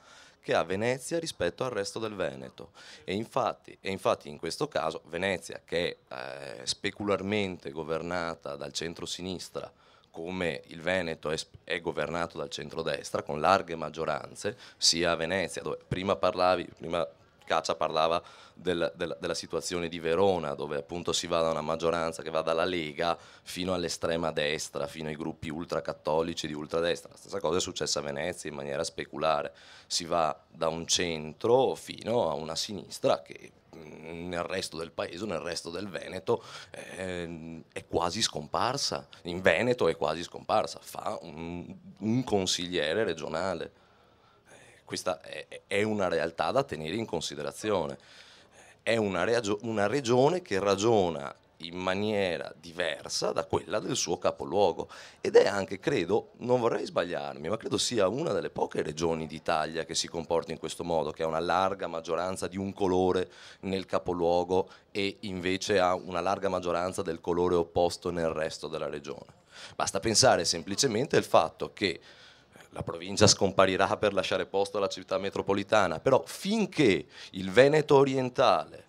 che ha Venezia rispetto al resto del Veneto. E infatti, e infatti in questo caso Venezia, che è eh, specularmente governata dal centro-sinistra, come il Veneto è, governato dal centrodestra con larghe maggioranze, sia a Venezia, dove prima parlavi, prima Caccia parlava del, del, della situazione di Verona, dove appunto si va da una maggioranza che va dalla Lega fino all'estrema destra, fino ai gruppi ultracattolici di ultradestra. La stessa cosa è successa a Venezia in maniera speculare. Si va da un centro fino a una sinistra che mm, nel resto del paese, nel resto del Veneto, eh, è quasi scomparsa. In Veneto è quasi scomparsa, fa un, un consigliere regionale. Questa è, è una realtà da tenere in considerazione. È una, regio, una regione che ragiona in maniera diversa da quella del suo capoluogo ed è anche, credo, non vorrei sbagliarmi, ma credo sia una delle poche regioni d'Italia che si comporta in questo modo, che ha una larga maggioranza di un colore nel capoluogo e invece ha una larga maggioranza del colore opposto nel resto della regione. Basta pensare semplicemente al fatto che la provincia scomparirà per lasciare posto alla città metropolitana, però finché il Veneto orientale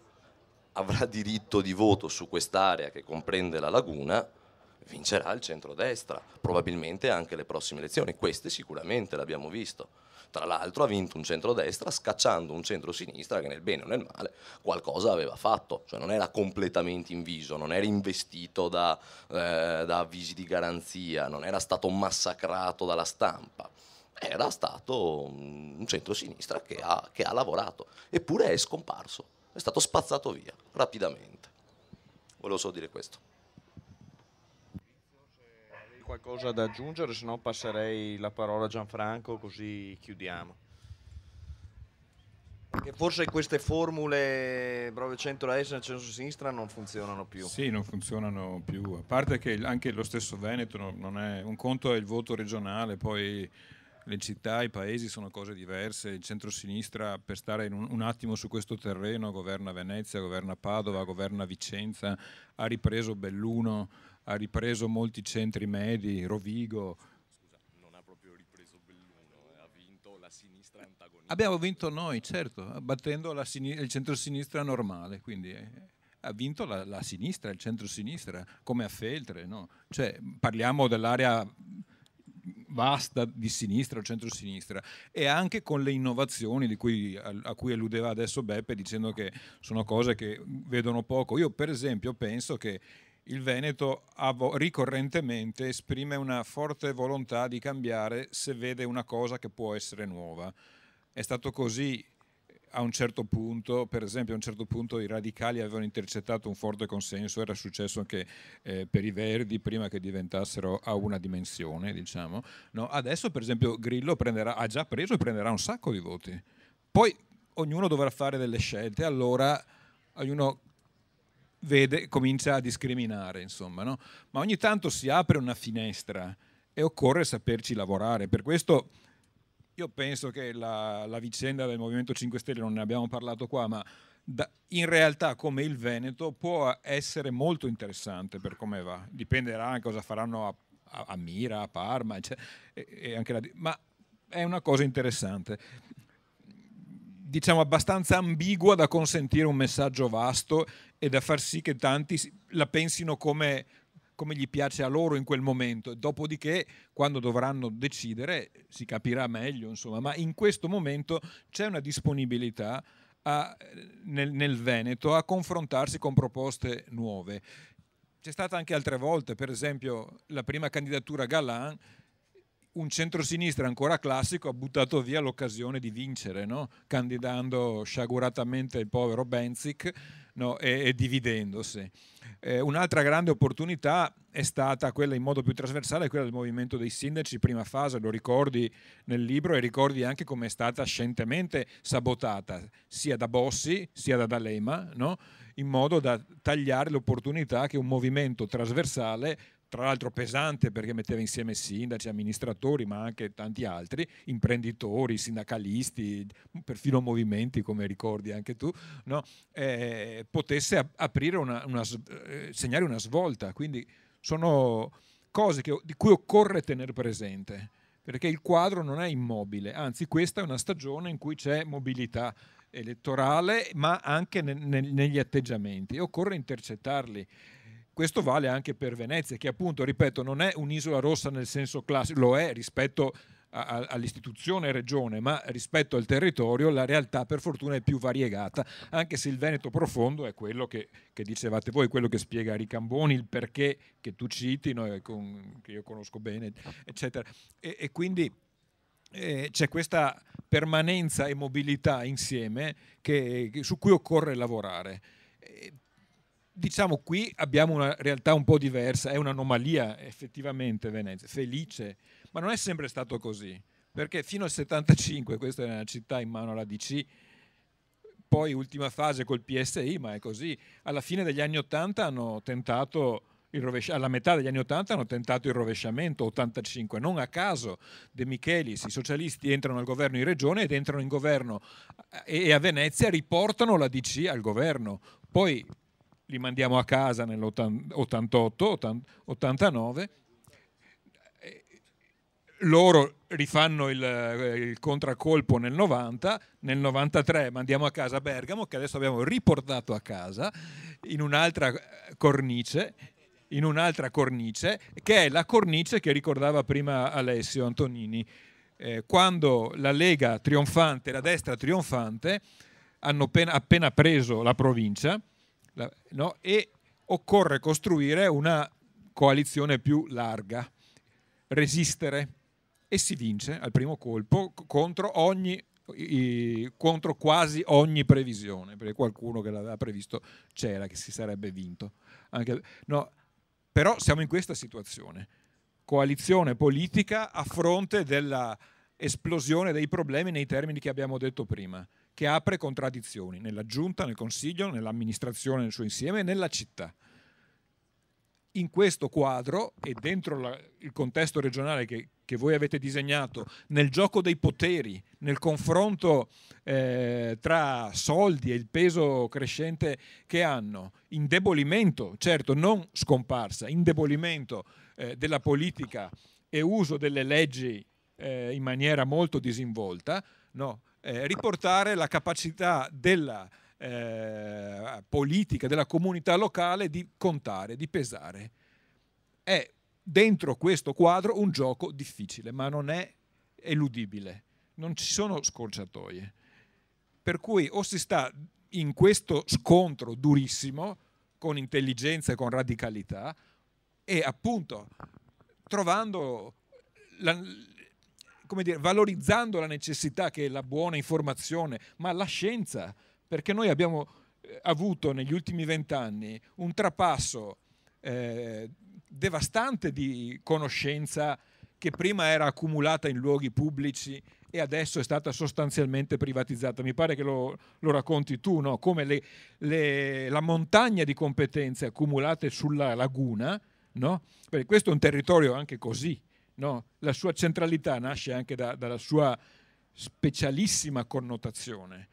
avrà diritto di voto su quest'area che comprende la laguna, vincerà il centrodestra, probabilmente anche le prossime elezioni, queste sicuramente l'abbiamo visto. Tra l'altro ha vinto un centrodestra scacciando un centrosinistra che nel bene o nel male qualcosa aveva fatto, cioè non era completamente inviso, non era investito da, eh, da avvisi di garanzia, non era stato massacrato dalla stampa era stato un centrosinistra che ha, che ha lavorato, eppure è scomparso, è stato spazzato via rapidamente. Volevo solo dire questo qualcosa da aggiungere, se no passerei la parola a Gianfranco così chiudiamo. Che forse queste formule proprio centro est e centro-sinistra non funzionano più. Sì, non funzionano più, a parte che anche lo stesso Veneto non è... Un conto è il voto regionale, poi le città, i paesi sono cose diverse, il centro-sinistra per stare un, un, attimo su questo terreno governa Venezia, governa Padova, governa Vicenza, ha ripreso Belluno ha ripreso molti centri medi, Rovigo. Scusa, non ha proprio ripreso Belluno, eh, ha vinto la sinistra antagonista. Abbiamo vinto noi, certo, battendo il centro-sinistra normale, quindi... Eh ha vinto la, la, sinistra, il centro-sinistra, come a Feltre. No? Cioè, parliamo dell'area vasta di sinistra o centro-sinistra e anche con le innovazioni cui, a, a, cui alludeva adesso Beppe dicendo che sono cose che vedono poco. Io per esempio penso che il Veneto ricorrentemente esprime una forte volontà di cambiare se vede una cosa che può essere nuova. È stato così eh, a un certo punto, per esempio a un certo punto i radicali avevano intercettato un forte consenso, era successo anche eh, per i Verdi prima che diventassero a una dimensione, diciamo. No, adesso per esempio Grillo prenderà, ha già preso e prenderà un sacco di voti. Poi ognuno dovrà fare delle scelte, allora ognuno vede, comincia a discriminare, insomma, no? ma ogni tanto si apre una finestra e occorre saperci lavorare. Per questo io penso che la, la vicenda del Movimento 5 Stelle, non ne abbiamo parlato qua, ma da, in realtà come il Veneto può essere molto interessante per come va, dipenderà anche cosa faranno a, a, a Mira, a Parma, cioè, e, e la, ma è una cosa interessante diciamo abbastanza ambigua da consentire un messaggio vasto e da far sì che tanti la pensino come, come gli piace a loro in quel momento. Dopodiché, quando dovranno decidere, si capirà meglio, insomma. Ma in questo momento c'è una disponibilità a, nel, nel Veneto a confrontarsi con proposte nuove. C'è stata anche altre volte, per esempio la prima candidatura Galan un centrosinistra ancora classico ha buttato via l'occasione di vincere, no? candidando sciaguratamente il povero Benzic no? e, e, dividendosi. Eh, un'altra grande opportunità è stata quella in modo più trasversale, quella del movimento dei sindaci, prima fase, lo ricordi nel libro e ricordi anche come è stata scientemente sabotata, sia da Bossi sia da D'Alema, no? in modo da tagliare l'opportunità che un movimento trasversale tra l'altro pesante perché metteva insieme sindaci, amministratori, ma anche tanti altri, imprenditori, sindacalisti, perfino movimenti, come ricordi anche tu, no? eh, potesse aprire una, una, eh, segnare una svolta. Quindi sono cose che, di cui occorre tenere presente, perché il quadro non è immobile, anzi questa è una stagione in cui c'è mobilità elettorale, ma anche ne, ne, negli atteggiamenti, e occorre intercettarli. Questo vale anche per Venezia, che appunto, ripeto, non è un'isola rossa nel senso classico, lo è rispetto all'istituzione regione, ma rispetto al territorio la realtà per fortuna è più variegata, anche se il Veneto profondo è quello che, che dicevate voi, quello che spiega Ricamboni, il perché che tu citi, no, con, che io conosco bene, eccetera. E, e quindi eh, c'è questa permanenza e mobilità insieme che, che, su cui occorre lavorare diciamo qui abbiamo una realtà un po' diversa, è un'anomalia effettivamente Venezia, felice, ma non è sempre stato così, perché fino al 75 questa era una città in mano alla DC, poi ultima fase col PSI, ma è così, alla fine degli anni 80 hanno tentato Rovesci- alla metà degli anni 80 hanno tentato il rovesciamento 85, non a caso De Michelis, i socialisti entrano al governo in regione ed entrano in governo eh, e a Venezia riportano la DC al governo. Poi li mandiamo a casa nell'88-89, loro rifanno il, eh, il, contraccolpo nel 90, nel 93 mandiamo a casa Bergamo, che adesso abbiamo riportato a casa in un'altra eh, cornice, in un'altra cornice che è la cornice che ricordava prima Alessio Antonini. Eh, quando la Lega trionfante, la destra trionfante, hanno appena, appena preso la provincia, no? e occorre costruire una coalizione più larga, resistere e si vince al primo colpo contro, ogni, i, contro quasi ogni previsione, perché qualcuno che l'aveva previsto c'era che si sarebbe vinto. Anche, no, però siamo in questa situazione, coalizione politica a fronte della esplosione dei problemi nei termini che abbiamo detto prima che apre contraddizioni nella giunta, nel consiglio, nell'amministrazione nel suo insieme e nella città. In questo quadro e dentro la, il contesto regionale che, che, voi avete disegnato, nel gioco dei poteri, nel confronto eh, tra soldi e il peso crescente che hanno, indebolimento, certo non scomparsa, indebolimento eh, della politica e uso delle leggi eh, in maniera molto disinvolta, no, eh, riportare la capacità della eh, politica, della comunità locale di contare, di pesare. È dentro questo quadro un gioco difficile, ma non è eludibile, non ci sono scorciatoie. Per cui o si sta in questo scontro durissimo, con intelligenza e con radicalità, e appunto trovando la, come dire, valorizzando la necessità che è la buona informazione, ma la scienza, perché noi abbiamo eh, avuto negli ultimi vent'anni un trapasso eh, devastante di conoscenza che prima era accumulata in luoghi pubblici e adesso è stata sostanzialmente privatizzata. Mi pare che lo, lo racconti tu, no? come le, le, la montagna di competenze accumulate sulla laguna, no? perché questo è un territorio anche così no? la sua centralità nasce anche da, dalla sua specialissima connotazione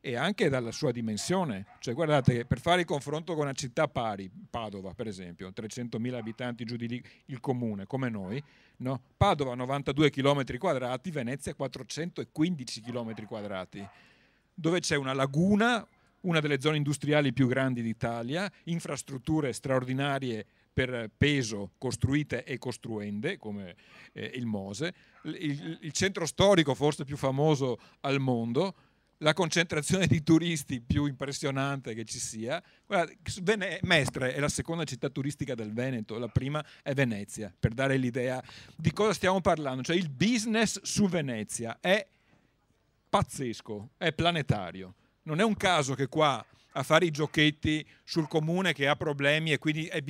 e anche dalla sua dimensione. Cioè, guardate, per fare il confronto con una città pari, Padova per esempio, 300.000 abitanti giù di lì, il comune, come noi, no? Padova 92 km quadrati, Venezia 415 km quadrati, dove c'è una laguna, una delle zone industriali più grandi d'Italia, infrastrutture straordinarie per peso costruite e costruende, come eh, il Mose, il, il centro storico forse più famoso al mondo, la concentrazione di turisti più impressionante che ci sia. Guarda, Mestre è la seconda città turistica del Veneto, la prima è Venezia, per dare l'idea di cosa stiamo parlando. Cioè il business su Venezia è pazzesco, è planetario. Non è un caso che qua a fare i giochetti sul comune che ha problemi e quindi è,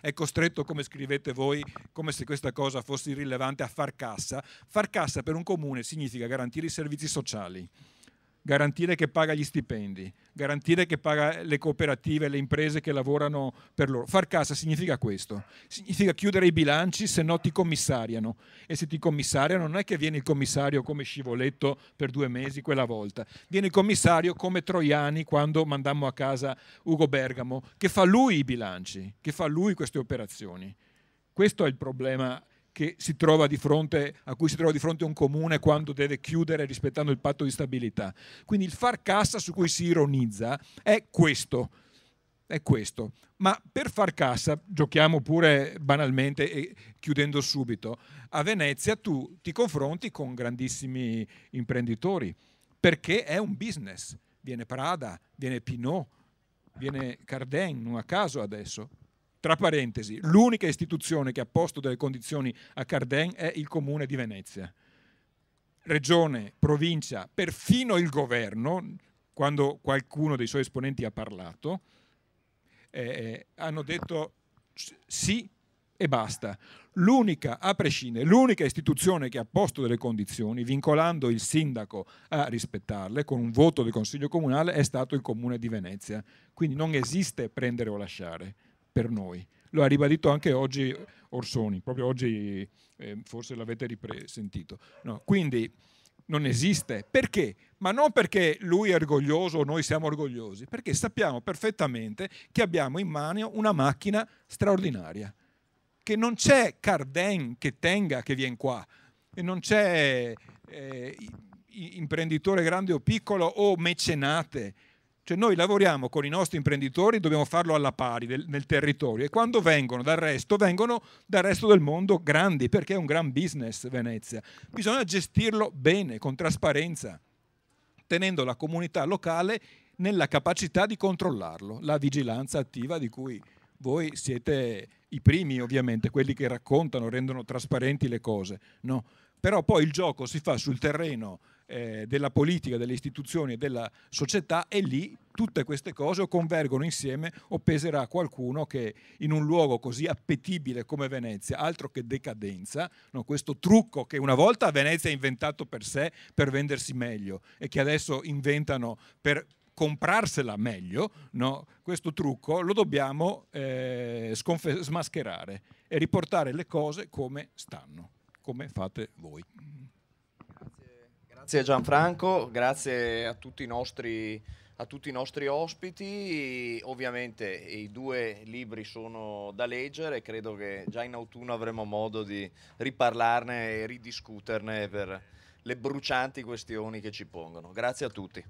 è, costretto, come scrivete voi, come se questa cosa fosse irrilevante, a far cassa. Far cassa per un comune significa garantire i servizi sociali garantire che paga gli stipendi, garantire che paga le cooperative, le imprese che lavorano per loro. Far cassa significa questo, significa chiudere i bilanci se no ti commissariano e se ti commissariano non è che viene il commissario come scivoletto per due mesi quella volta, viene il commissario come Troiani quando mandammo a casa Ugo Bergamo, che fa lui i bilanci, che fa lui queste operazioni. Questo è il problema fronte, a cui si trova di fronte un comune quando deve chiudere rispettando il patto di stabilità. Quindi il far cassa su cui si ironizza è questo. È questo. Ma per far cassa, giochiamo pure banalmente e chiudendo subito, a Venezia tu ti confronti con grandissimi imprenditori, perché è un business. Viene Prada, viene Pinot, viene Cardin, non a caso adesso, tra parentesi, l'unica istituzione che ha posto delle condizioni a Cardin è il comune di Venezia. Regione, provincia, perfino il governo, quando qualcuno dei suoi esponenti ha parlato, eh, eh hanno detto sì e basta. L'unica, a prescindere, l'unica istituzione che ha posto delle condizioni, vincolando il sindaco a rispettarle con un voto del Consiglio Comunale, è stato il Comune di Venezia. Quindi non esiste prendere o lasciare per noi. Lo ha ribadito anche oggi Orsoni, proprio oggi eh, forse l'avete sentito. No, quindi non esiste. Perché? Ma non perché lui è orgoglioso o noi siamo orgogliosi, perché sappiamo perfettamente che abbiamo in mano una macchina straordinaria, che non c'è Carden che tenga che viene qua, e non c'è eh, imprenditore grande o piccolo o mecenate cioè noi lavoriamo con i nostri imprenditori, dobbiamo farlo alla pari del, nel territorio e quando vengono dal resto, vengono dal resto del mondo grandi, perché è un gran business Venezia. Bisogna gestirlo bene, con trasparenza, tenendo la comunità locale nella capacità di controllarlo, la vigilanza attiva di cui voi siete i primi ovviamente, quelli che raccontano, rendono trasparenti le cose, no? Però poi il gioco si fa sul terreno eh, della politica, delle istituzioni e della società e lì tutte queste cose o convergono insieme o peserà qualcuno che in un luogo così appetibile come Venezia, altro che decadenza, no, questo trucco che una volta Venezia ha inventato per sé per vendersi meglio e che adesso inventano per comprarsela meglio, no, questo trucco lo dobbiamo eh, smascherare e riportare le cose come stanno, come fate voi. Grazie Gianfranco, grazie a tutti i nostri, tutti i nostri ospiti. Ovviamente i due libri sono da leggere e credo che già in autunno avremo modo di riparlarne e ridiscuterne per le brucianti questioni che ci pongono. Grazie a tutti.